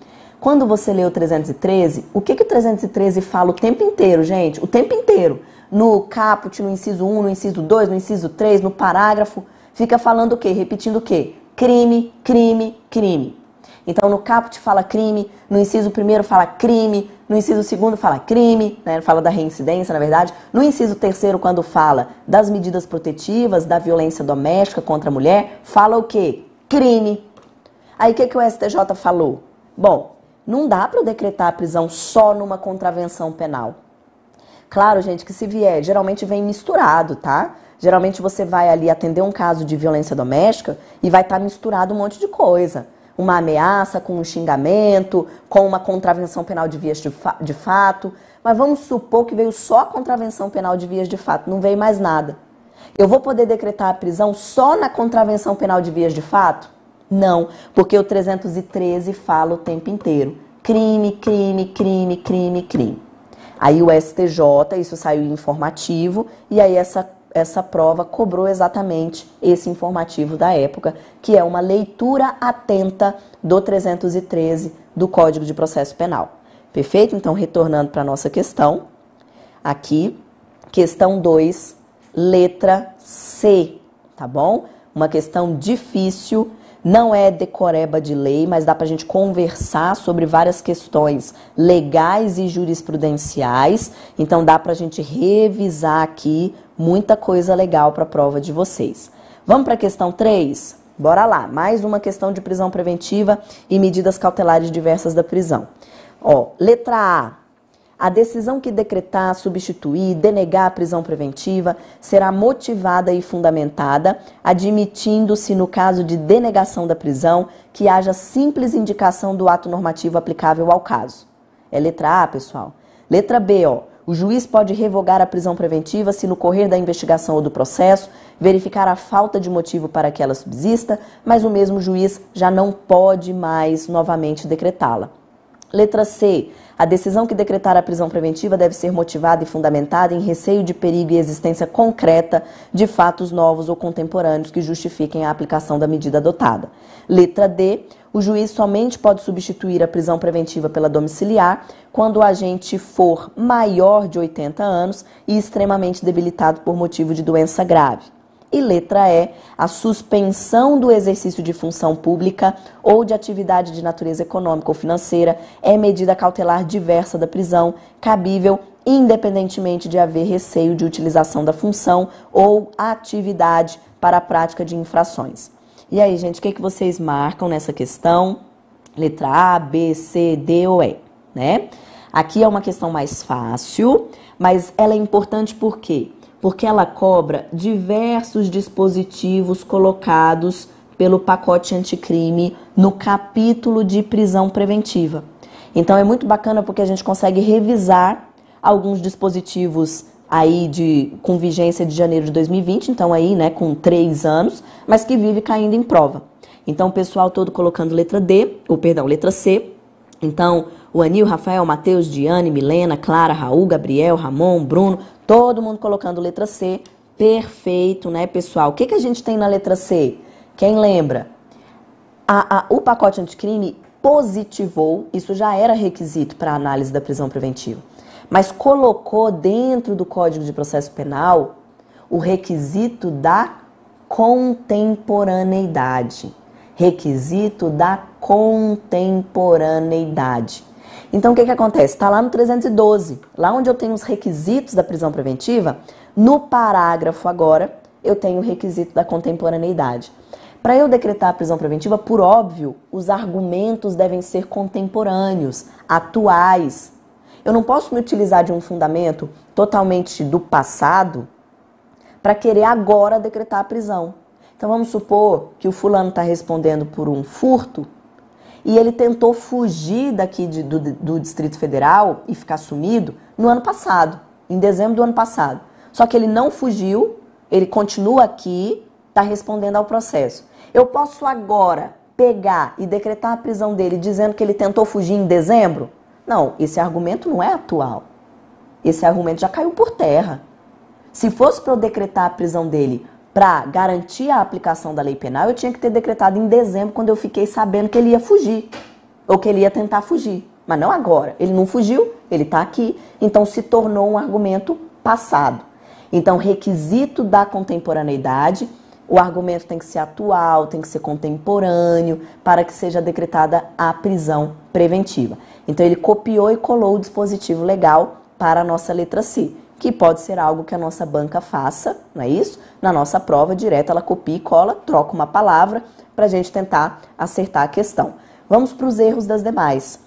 Quando você lê o 313, o que, que o 313 fala o tempo inteiro, gente? O tempo inteiro. No caput, no inciso 1, no inciso 2, no inciso 3, no parágrafo, fica falando o quê? Repetindo o quê? Crime, crime, crime. Então, no caput fala crime, no inciso primeiro fala crime, no inciso segundo fala crime, né? fala da reincidência, na verdade. No inciso terceiro, quando fala das medidas protetivas, da violência doméstica contra a mulher, fala o quê? Crime. Aí, o que, que o STJ falou? Bom, não dá para decretar a prisão só numa contravenção penal. Claro, gente, que se vier, geralmente vem misturado, tá? Geralmente você vai ali atender um caso de violência doméstica e vai estar tá misturado um monte de coisa uma ameaça, com um xingamento, com uma contravenção penal de vias de, fa de fato. Mas vamos supor que veio só a contravenção penal de vias de fato, não veio mais nada. Eu vou poder decretar a prisão só na contravenção penal de vias de fato? Não, porque o 313 fala o tempo inteiro. Crime, crime, crime, crime, crime. Aí o STJ, isso saiu informativo, e aí essa essa prova cobrou exatamente esse informativo da época, que é uma leitura atenta do 313 do Código de Processo Penal. Perfeito? Então, retornando para a nossa questão, aqui, questão 2, letra C, tá bom? Uma questão difícil não é decoreba de lei, mas dá para a gente conversar sobre várias questões legais e jurisprudenciais. Então dá para a gente revisar aqui muita coisa legal para a prova de vocês. Vamos para a questão 3? Bora lá, mais uma questão de prisão preventiva e medidas cautelares diversas da prisão. Ó, letra A, a decisão que decretar, substituir, denegar a prisão preventiva será motivada e fundamentada, admitindo-se, no caso de denegação da prisão, que haja simples indicação do ato normativo aplicável ao caso. É letra A, pessoal. Letra B, ó. O juiz pode revogar a prisão preventiva se, no correr da investigação ou do processo, verificar a falta de motivo para que ela subsista, mas o mesmo juiz já não pode mais novamente decretá-la. Letra C. A decisão que decretar a prisão preventiva deve ser motivada e fundamentada em receio de perigo e existência concreta de fatos novos ou contemporâneos que justifiquem a aplicação da medida adotada. Letra D. O juiz somente pode substituir a prisão preventiva pela domiciliar quando o agente for maior de 80 anos e extremamente debilitado por motivo de doença grave e letra E, a suspensão do exercício de função pública ou de atividade de natureza econômica ou financeira é medida cautelar diversa da prisão, cabível independentemente de haver receio de utilização da função ou atividade para a prática de infrações. E aí, gente, o que, que vocês marcam nessa questão? Letra A, B, C, D ou E, né? Aqui é uma questão mais fácil, mas ela é importante por quê? porque ela cobra diversos dispositivos colocados pelo pacote anticrime no capítulo de prisão preventiva. Então é muito bacana porque a gente consegue revisar alguns dispositivos aí de com vigência de janeiro de 2020, então aí, né, com três anos, mas que vive caindo em prova. Então o pessoal todo colocando letra D, ou perdão, letra C, então, o Anil, Rafael, Matheus, Diane, Milena, Clara, Raul, Gabriel, Ramon, Bruno, todo mundo colocando letra C. Perfeito, né, pessoal? O que, que a gente tem na letra C? Quem lembra? A, a, o pacote anticrime positivou, isso já era requisito para análise da prisão preventiva, mas colocou dentro do Código de Processo Penal o requisito da contemporaneidade, requisito da contemporaneidade. Então o que, que acontece? Está lá no 312, lá onde eu tenho os requisitos da prisão preventiva, no parágrafo agora eu tenho o requisito da contemporaneidade. Para eu decretar a prisão preventiva, por óbvio, os argumentos devem ser contemporâneos, atuais. Eu não posso me utilizar de um fundamento totalmente do passado para querer agora decretar a prisão. Então vamos supor que o fulano está respondendo por um furto e ele tentou fugir daqui de, do, do Distrito Federal e ficar sumido no ano passado, em dezembro do ano passado. Só que ele não fugiu, ele continua aqui, está respondendo ao processo. Eu posso agora pegar e decretar a prisão dele dizendo que ele tentou fugir em dezembro? Não, esse argumento não é atual. Esse argumento já caiu por terra. Se fosse para eu decretar a prisão dele para garantir a aplicação da lei penal, eu tinha que ter decretado em dezembro, quando eu fiquei sabendo que ele ia fugir, ou que ele ia tentar fugir. Mas não agora. Ele não fugiu, ele está aqui. Então se tornou um argumento passado. Então, requisito da contemporaneidade, o argumento tem que ser atual, tem que ser contemporâneo, para que seja decretada a prisão preventiva. Então, ele copiou e colou o dispositivo legal para a nossa letra C que pode ser algo que a nossa banca faça, não é isso? Na nossa prova direta, ela copia e cola, troca uma palavra para a gente tentar acertar a questão. Vamos para os erros das demais.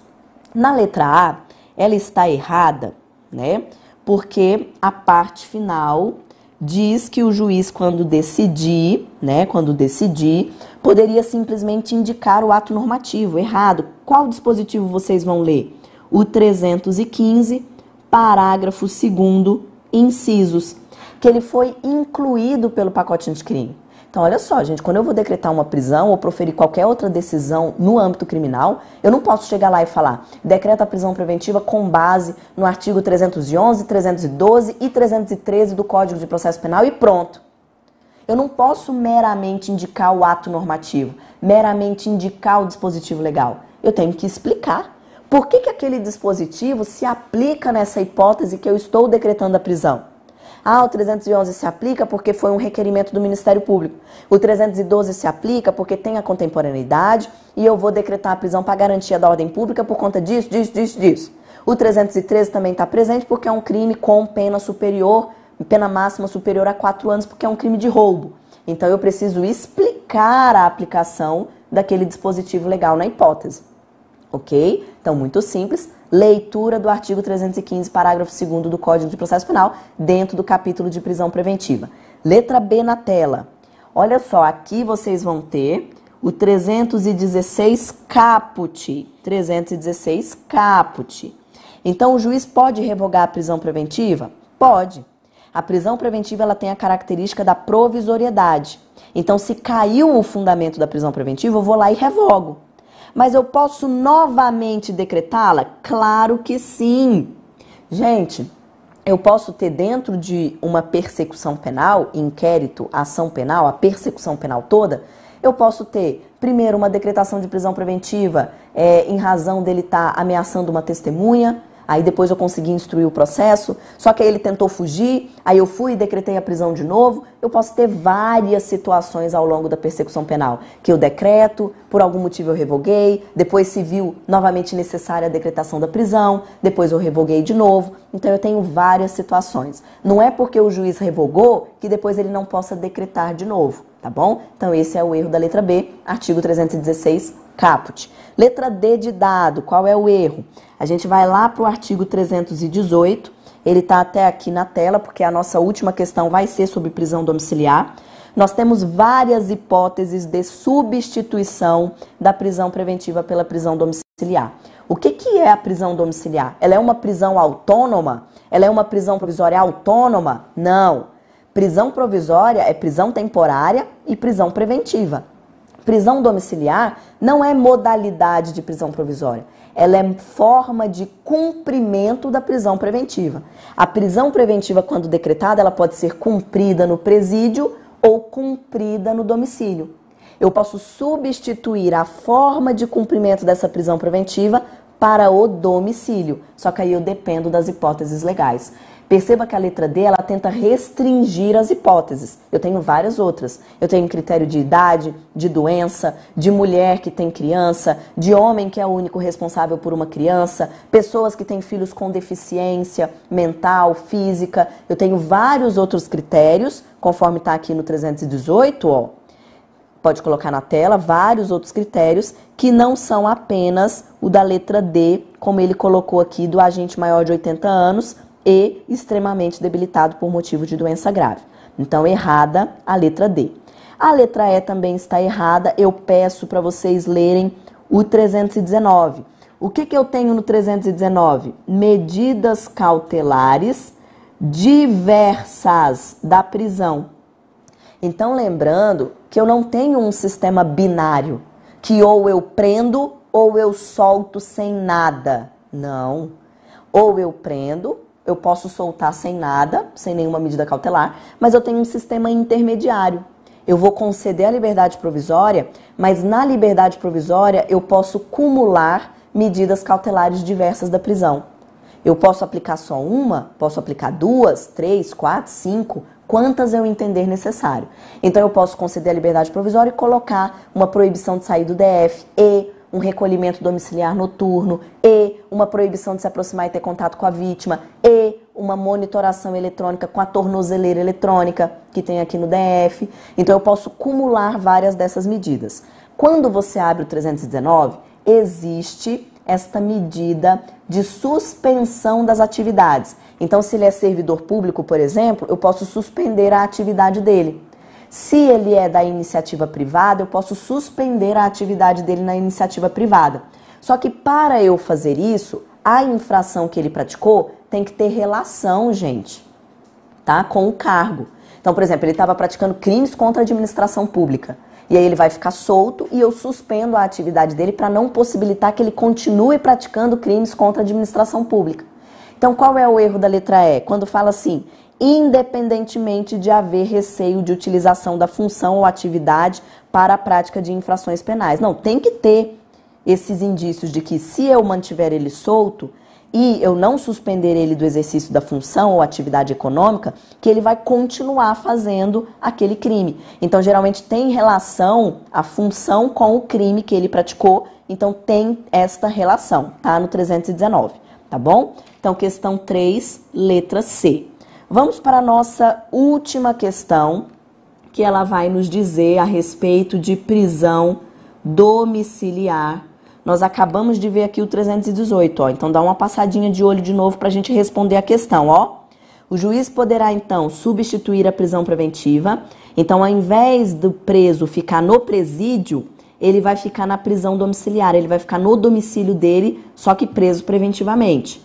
Na letra A, ela está errada, né? Porque a parte final diz que o juiz, quando decidir, né, quando decidir, poderia simplesmente indicar o ato normativo. Errado. Qual dispositivo vocês vão ler? O 315, parágrafo 2 incisos, que ele foi incluído pelo pacote anticrime. Então, olha só, gente, quando eu vou decretar uma prisão ou proferir qualquer outra decisão no âmbito criminal, eu não posso chegar lá e falar, decreta a prisão preventiva com base no artigo 311, 312 e 313 do Código de Processo Penal e pronto. Eu não posso meramente indicar o ato normativo, meramente indicar o dispositivo legal. Eu tenho que explicar por que, que aquele dispositivo se aplica nessa hipótese que eu estou decretando a prisão? Ah, o 311 se aplica porque foi um requerimento do Ministério Público. O 312 se aplica porque tem a contemporaneidade e eu vou decretar a prisão para garantia da ordem pública por conta disso, disso, disso, disso. O 313 também está presente porque é um crime com pena superior, pena máxima superior a 4 anos, porque é um crime de roubo. Então eu preciso explicar a aplicação daquele dispositivo legal na hipótese ok? Então, muito simples. Leitura do artigo 315, parágrafo 2 do Código de Processo Penal, dentro do capítulo de prisão preventiva. Letra B na tela. Olha só, aqui vocês vão ter o 316 caput. 316 caput. Então, o juiz pode revogar a prisão preventiva? Pode. A prisão preventiva ela tem a característica da provisoriedade. Então, se caiu o fundamento da prisão preventiva, eu vou lá e revogo mas eu posso novamente decretá-la? Claro que sim. Gente, eu posso ter dentro de uma persecução penal, inquérito, ação penal, a persecução penal toda, eu posso ter, primeiro, uma decretação de prisão preventiva é, em razão dele estar tá ameaçando uma testemunha, Aí depois eu consegui instruir o processo, só que aí ele tentou fugir, aí eu fui e decretei a prisão de novo. Eu posso ter várias situações ao longo da persecução penal que eu decreto, por algum motivo eu revoguei, depois se viu novamente necessária a decretação da prisão, depois eu revoguei de novo. Então eu tenho várias situações. Não é porque o juiz revogou que depois ele não possa decretar de novo, tá bom? Então esse é o erro da letra B, artigo 316 caput. Letra D de dado, qual é o erro? A gente vai lá para o artigo 318, ele está até aqui na tela, porque a nossa última questão vai ser sobre prisão domiciliar. Nós temos várias hipóteses de substituição da prisão preventiva pela prisão domiciliar. O que, que é a prisão domiciliar? Ela é uma prisão autônoma? Ela é uma prisão provisória autônoma? Não. Prisão provisória é prisão temporária e prisão preventiva. Prisão domiciliar não é modalidade de prisão provisória ela é forma de cumprimento da prisão preventiva. A prisão preventiva, quando decretada, ela pode ser cumprida no presídio ou cumprida no domicílio. Eu posso substituir a forma de cumprimento dessa prisão preventiva para o domicílio, só que aí eu dependo das hipóteses legais. Perceba que a letra D ela tenta restringir as hipóteses. Eu tenho várias outras. Eu tenho critério de idade, de doença, de mulher que tem criança, de homem que é o único responsável por uma criança, pessoas que têm filhos com deficiência mental, física. Eu tenho vários outros critérios, conforme está aqui no 318, ó. Pode colocar na tela vários outros critérios que não são apenas o da letra D, como ele colocou aqui, do agente maior de 80 anos e extremamente debilitado por motivo de doença grave. Então, errada a letra D. A letra E também está errada. Eu peço para vocês lerem o 319. O que, que eu tenho no 319? Medidas cautelares diversas da prisão. Então, lembrando que eu não tenho um sistema binário que ou eu prendo ou eu solto sem nada. Não. Ou eu prendo eu posso soltar sem nada, sem nenhuma medida cautelar, mas eu tenho um sistema intermediário. Eu vou conceder a liberdade provisória, mas na liberdade provisória eu posso cumular medidas cautelares diversas da prisão. Eu posso aplicar só uma, posso aplicar duas, três, quatro, cinco, quantas eu entender necessário. Então eu posso conceder a liberdade provisória e colocar uma proibição de sair do DF e um recolhimento domiciliar noturno e uma proibição de se aproximar e ter contato com a vítima e uma monitoração eletrônica com a tornozeleira eletrônica que tem aqui no DF. Então eu posso cumular várias dessas medidas. Quando você abre o 319, existe esta medida de suspensão das atividades. Então, se ele é servidor público, por exemplo, eu posso suspender a atividade dele. Se ele é da iniciativa privada, eu posso suspender a atividade dele na iniciativa privada. Só que para eu fazer isso, a infração que ele praticou tem que ter relação, gente, tá? Com o cargo. Então, por exemplo, ele estava praticando crimes contra a administração pública. E aí ele vai ficar solto e eu suspendo a atividade dele para não possibilitar que ele continue praticando crimes contra a administração pública. Então, qual é o erro da letra E? Quando fala assim, independentemente de haver receio de utilização da função ou atividade para a prática de infrações penais. Não, tem que ter esses indícios de que se eu mantiver ele solto e eu não suspender ele do exercício da função ou atividade econômica, que ele vai continuar fazendo aquele crime. Então, geralmente tem relação a função com o crime que ele praticou, então tem esta relação, tá? No 319, tá bom? Então, questão 3, letra C. Vamos para a nossa última questão, que ela vai nos dizer a respeito de prisão domiciliar nós acabamos de ver aqui o 318, ó. Então dá uma passadinha de olho de novo para a gente responder a questão, ó. O juiz poderá então substituir a prisão preventiva. Então, ao invés do preso ficar no presídio, ele vai ficar na prisão domiciliar, ele vai ficar no domicílio dele, só que preso preventivamente.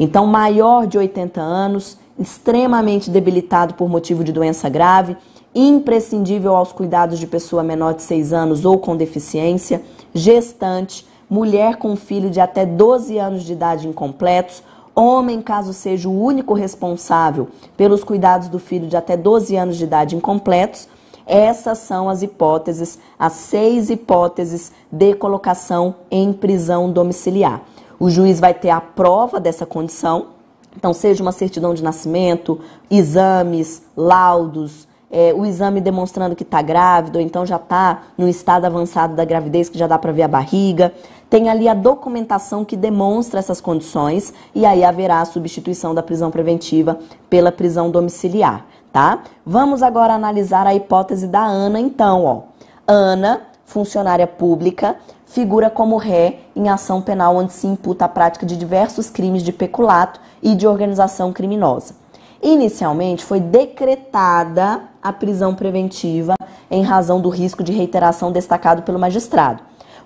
Então, maior de 80 anos, extremamente debilitado por motivo de doença grave, imprescindível aos cuidados de pessoa menor de 6 anos ou com deficiência, gestante, mulher com filho de até 12 anos de idade incompletos, homem caso seja o único responsável pelos cuidados do filho de até 12 anos de idade incompletos. Essas são as hipóteses, as seis hipóteses de colocação em prisão domiciliar. O juiz vai ter a prova dessa condição, então seja uma certidão de nascimento, exames, laudos, é, o exame demonstrando que está grávido, ou então já está no estado avançado da gravidez, que já dá para ver a barriga tem ali a documentação que demonstra essas condições e aí haverá a substituição da prisão preventiva pela prisão domiciliar, tá? Vamos agora analisar a hipótese da Ana, então, ó. Ana, funcionária pública, figura como ré em ação penal onde se imputa a prática de diversos crimes de peculato e de organização criminosa. Inicialmente foi decretada a prisão preventiva em razão do risco de reiteração destacado pelo magistrado.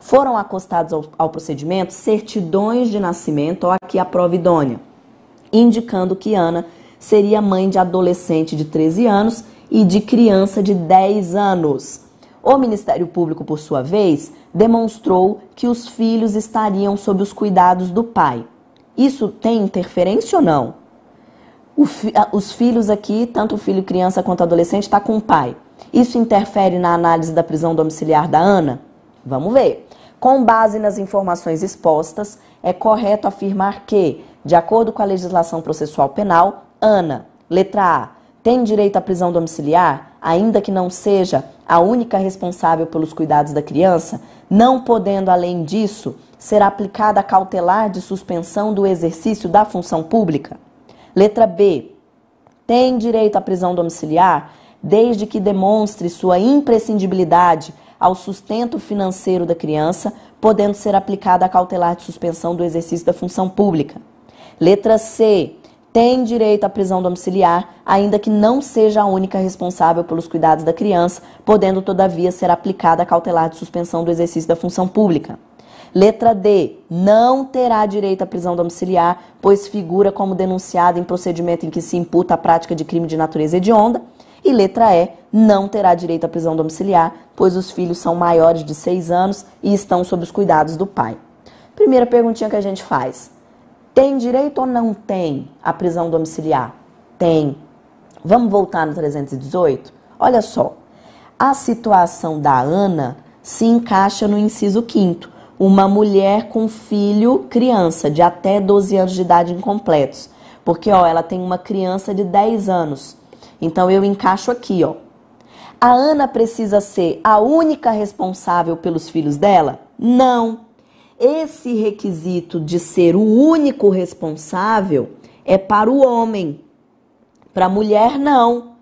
Foram acostados ao, ao procedimento certidões de nascimento, aqui a prova idônea, indicando que Ana seria mãe de adolescente de 13 anos e de criança de 10 anos. O Ministério Público, por sua vez, demonstrou que os filhos estariam sob os cuidados do pai. Isso tem interferência ou não? Fi, os filhos aqui, tanto o filho criança quanto adolescente, está com o pai. Isso interfere na análise da prisão domiciliar da Ana? Vamos ver. Com base nas informações expostas, é correto afirmar que, de acordo com a legislação processual penal, Ana, letra A, tem direito à prisão domiciliar, ainda que não seja a única responsável pelos cuidados da criança, não podendo, além disso, ser aplicada a cautelar de suspensão do exercício da função pública. Letra B. Tem direito à prisão domiciliar desde que demonstre sua imprescindibilidade ao sustento financeiro da criança, podendo ser aplicada a cautelar de suspensão do exercício da função pública. Letra C. Tem direito à prisão domiciliar, ainda que não seja a única responsável pelos cuidados da criança, podendo, todavia, ser aplicada a cautelar de suspensão do exercício da função pública. Letra D. Não terá direito à prisão domiciliar, pois figura como denunciado em procedimento em que se imputa a prática de crime de natureza hedionda e letra E, não terá direito à prisão domiciliar, pois os filhos são maiores de 6 anos e estão sob os cuidados do pai. Primeira perguntinha que a gente faz: tem direito ou não tem a prisão domiciliar? Tem. Vamos voltar no 318? Olha só. A situação da Ana se encaixa no inciso 5 uma mulher com filho criança de até 12 anos de idade incompletos. Porque ó, ela tem uma criança de 10 anos. Então eu encaixo aqui, ó. A Ana precisa ser a única responsável pelos filhos dela? Não. Esse requisito de ser o único responsável é para o homem. Para a mulher, não.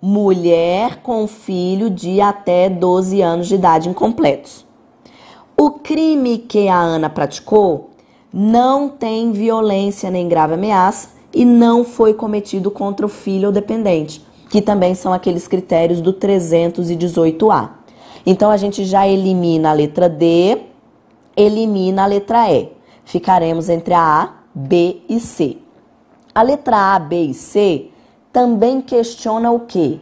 Mulher com filho de até 12 anos de idade incompletos. O crime que a Ana praticou não tem violência nem grave ameaça, e não foi cometido contra o filho ou dependente, que também são aqueles critérios do 318A. Então a gente já elimina a letra D, elimina a letra E. Ficaremos entre a A, B e C. A letra A, B e C também questiona o que?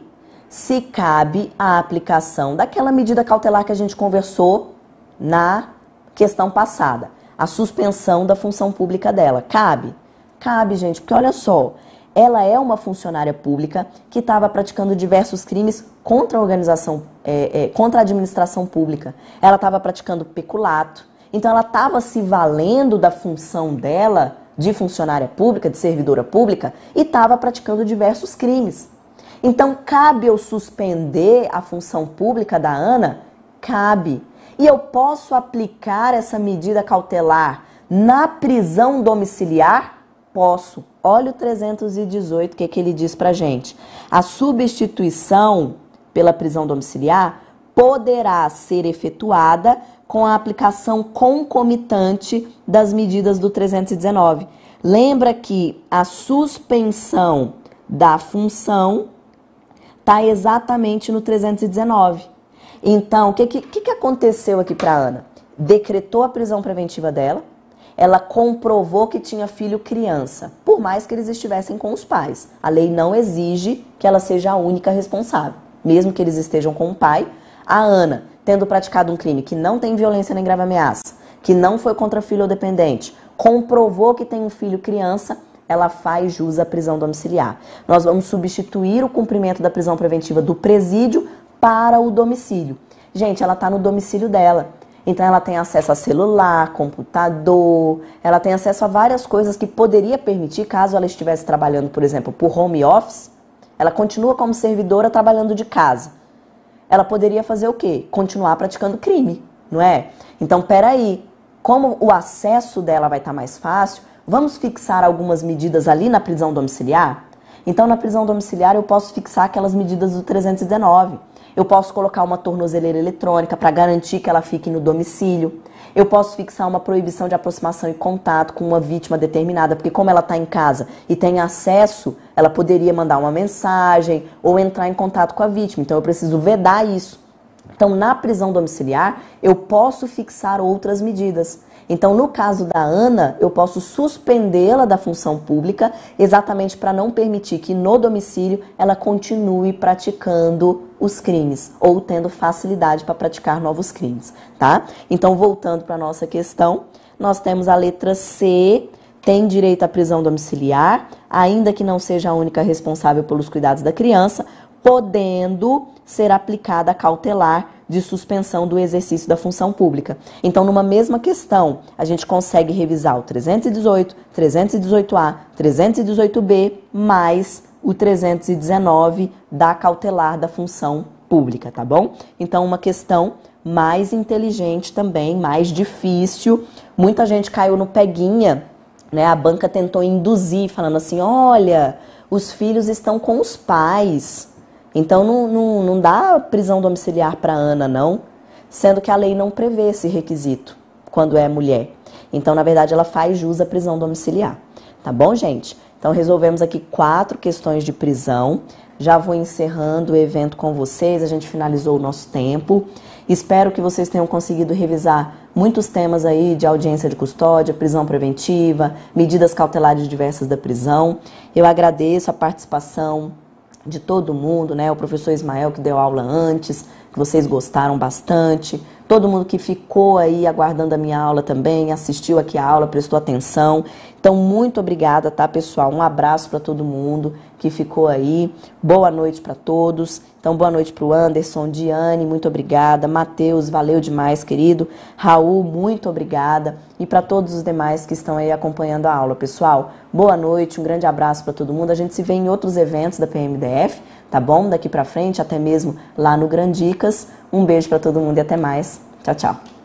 Se cabe a aplicação daquela medida cautelar que a gente conversou na questão passada, a suspensão da função pública dela. Cabe? Cabe, gente, porque olha só, ela é uma funcionária pública que estava praticando diversos crimes contra a organização, é, é, contra a administração pública. Ela estava praticando peculato, então ela estava se valendo da função dela de funcionária pública, de servidora pública, e estava praticando diversos crimes. Então cabe eu suspender a função pública da Ana? Cabe. E eu posso aplicar essa medida cautelar na prisão domiciliar? posso. Olha o 318, o que, é que ele diz para gente. A substituição pela prisão domiciliar poderá ser efetuada com a aplicação concomitante das medidas do 319. Lembra que a suspensão da função está exatamente no 319. Então, o que, que, que aconteceu aqui para Ana? Decretou a prisão preventiva dela, ela comprovou que tinha filho criança, por mais que eles estivessem com os pais. A lei não exige que ela seja a única responsável, mesmo que eles estejam com o pai. A Ana, tendo praticado um crime que não tem violência nem grave ameaça, que não foi contra filho ou dependente, comprovou que tem um filho criança, ela faz jus à prisão domiciliar. Nós vamos substituir o cumprimento da prisão preventiva do presídio para o domicílio. Gente, ela está no domicílio dela. Então ela tem acesso a celular, computador, ela tem acesso a várias coisas que poderia permitir caso ela estivesse trabalhando, por exemplo, por home office, ela continua como servidora trabalhando de casa. Ela poderia fazer o quê? Continuar praticando crime, não é? Então, peraí, como o acesso dela vai estar mais fácil, vamos fixar algumas medidas ali na prisão domiciliar? Então, na prisão domiciliar, eu posso fixar aquelas medidas do 319 eu posso colocar uma tornozeleira eletrônica para garantir que ela fique no domicílio. Eu posso fixar uma proibição de aproximação e contato com uma vítima determinada, porque como ela está em casa e tem acesso, ela poderia mandar uma mensagem ou entrar em contato com a vítima. Então eu preciso vedar isso. Então, na prisão domiciliar, eu posso fixar outras medidas. Então, no caso da Ana, eu posso suspendê-la da função pública exatamente para não permitir que no domicílio ela continue praticando os crimes ou tendo facilidade para praticar novos crimes, tá? Então, voltando para nossa questão, nós temos a letra C, tem direito à prisão domiciliar, ainda que não seja a única responsável pelos cuidados da criança, podendo ser aplicada a cautelar de suspensão do exercício da função pública. Então, numa mesma questão, a gente consegue revisar o 318, 318A, 318B, mais o 319 da cautelar da função pública, tá bom? Então, uma questão mais inteligente também, mais difícil. Muita gente caiu no peguinha, né? A banca tentou induzir, falando assim: olha, os filhos estão com os pais. Então não, não, não dá prisão domiciliar para Ana, não, sendo que a lei não prevê esse requisito quando é mulher. Então, na verdade, ela faz jus à prisão domiciliar. Tá bom, gente? Então, resolvemos aqui quatro questões de prisão. Já vou encerrando o evento com vocês, a gente finalizou o nosso tempo. Espero que vocês tenham conseguido revisar muitos temas aí de audiência de custódia, prisão preventiva, medidas cautelares diversas da prisão. Eu agradeço a participação de todo mundo, né? O professor Ismael que deu aula antes, que vocês gostaram bastante. Todo mundo que ficou aí aguardando a minha aula também, assistiu aqui a aula, prestou atenção. Então, muito obrigada, tá, pessoal? Um abraço para todo mundo que ficou aí. Boa noite para todos. Então, boa noite para o Anderson, Diane, muito obrigada. Matheus, valeu demais, querido. Raul, muito obrigada. E para todos os demais que estão aí acompanhando a aula, pessoal. Boa noite, um grande abraço para todo mundo. A gente se vê em outros eventos da PMDF, tá bom? Daqui para frente, até mesmo lá no Grandicas. Um beijo para todo mundo e até mais. Tchau, tchau.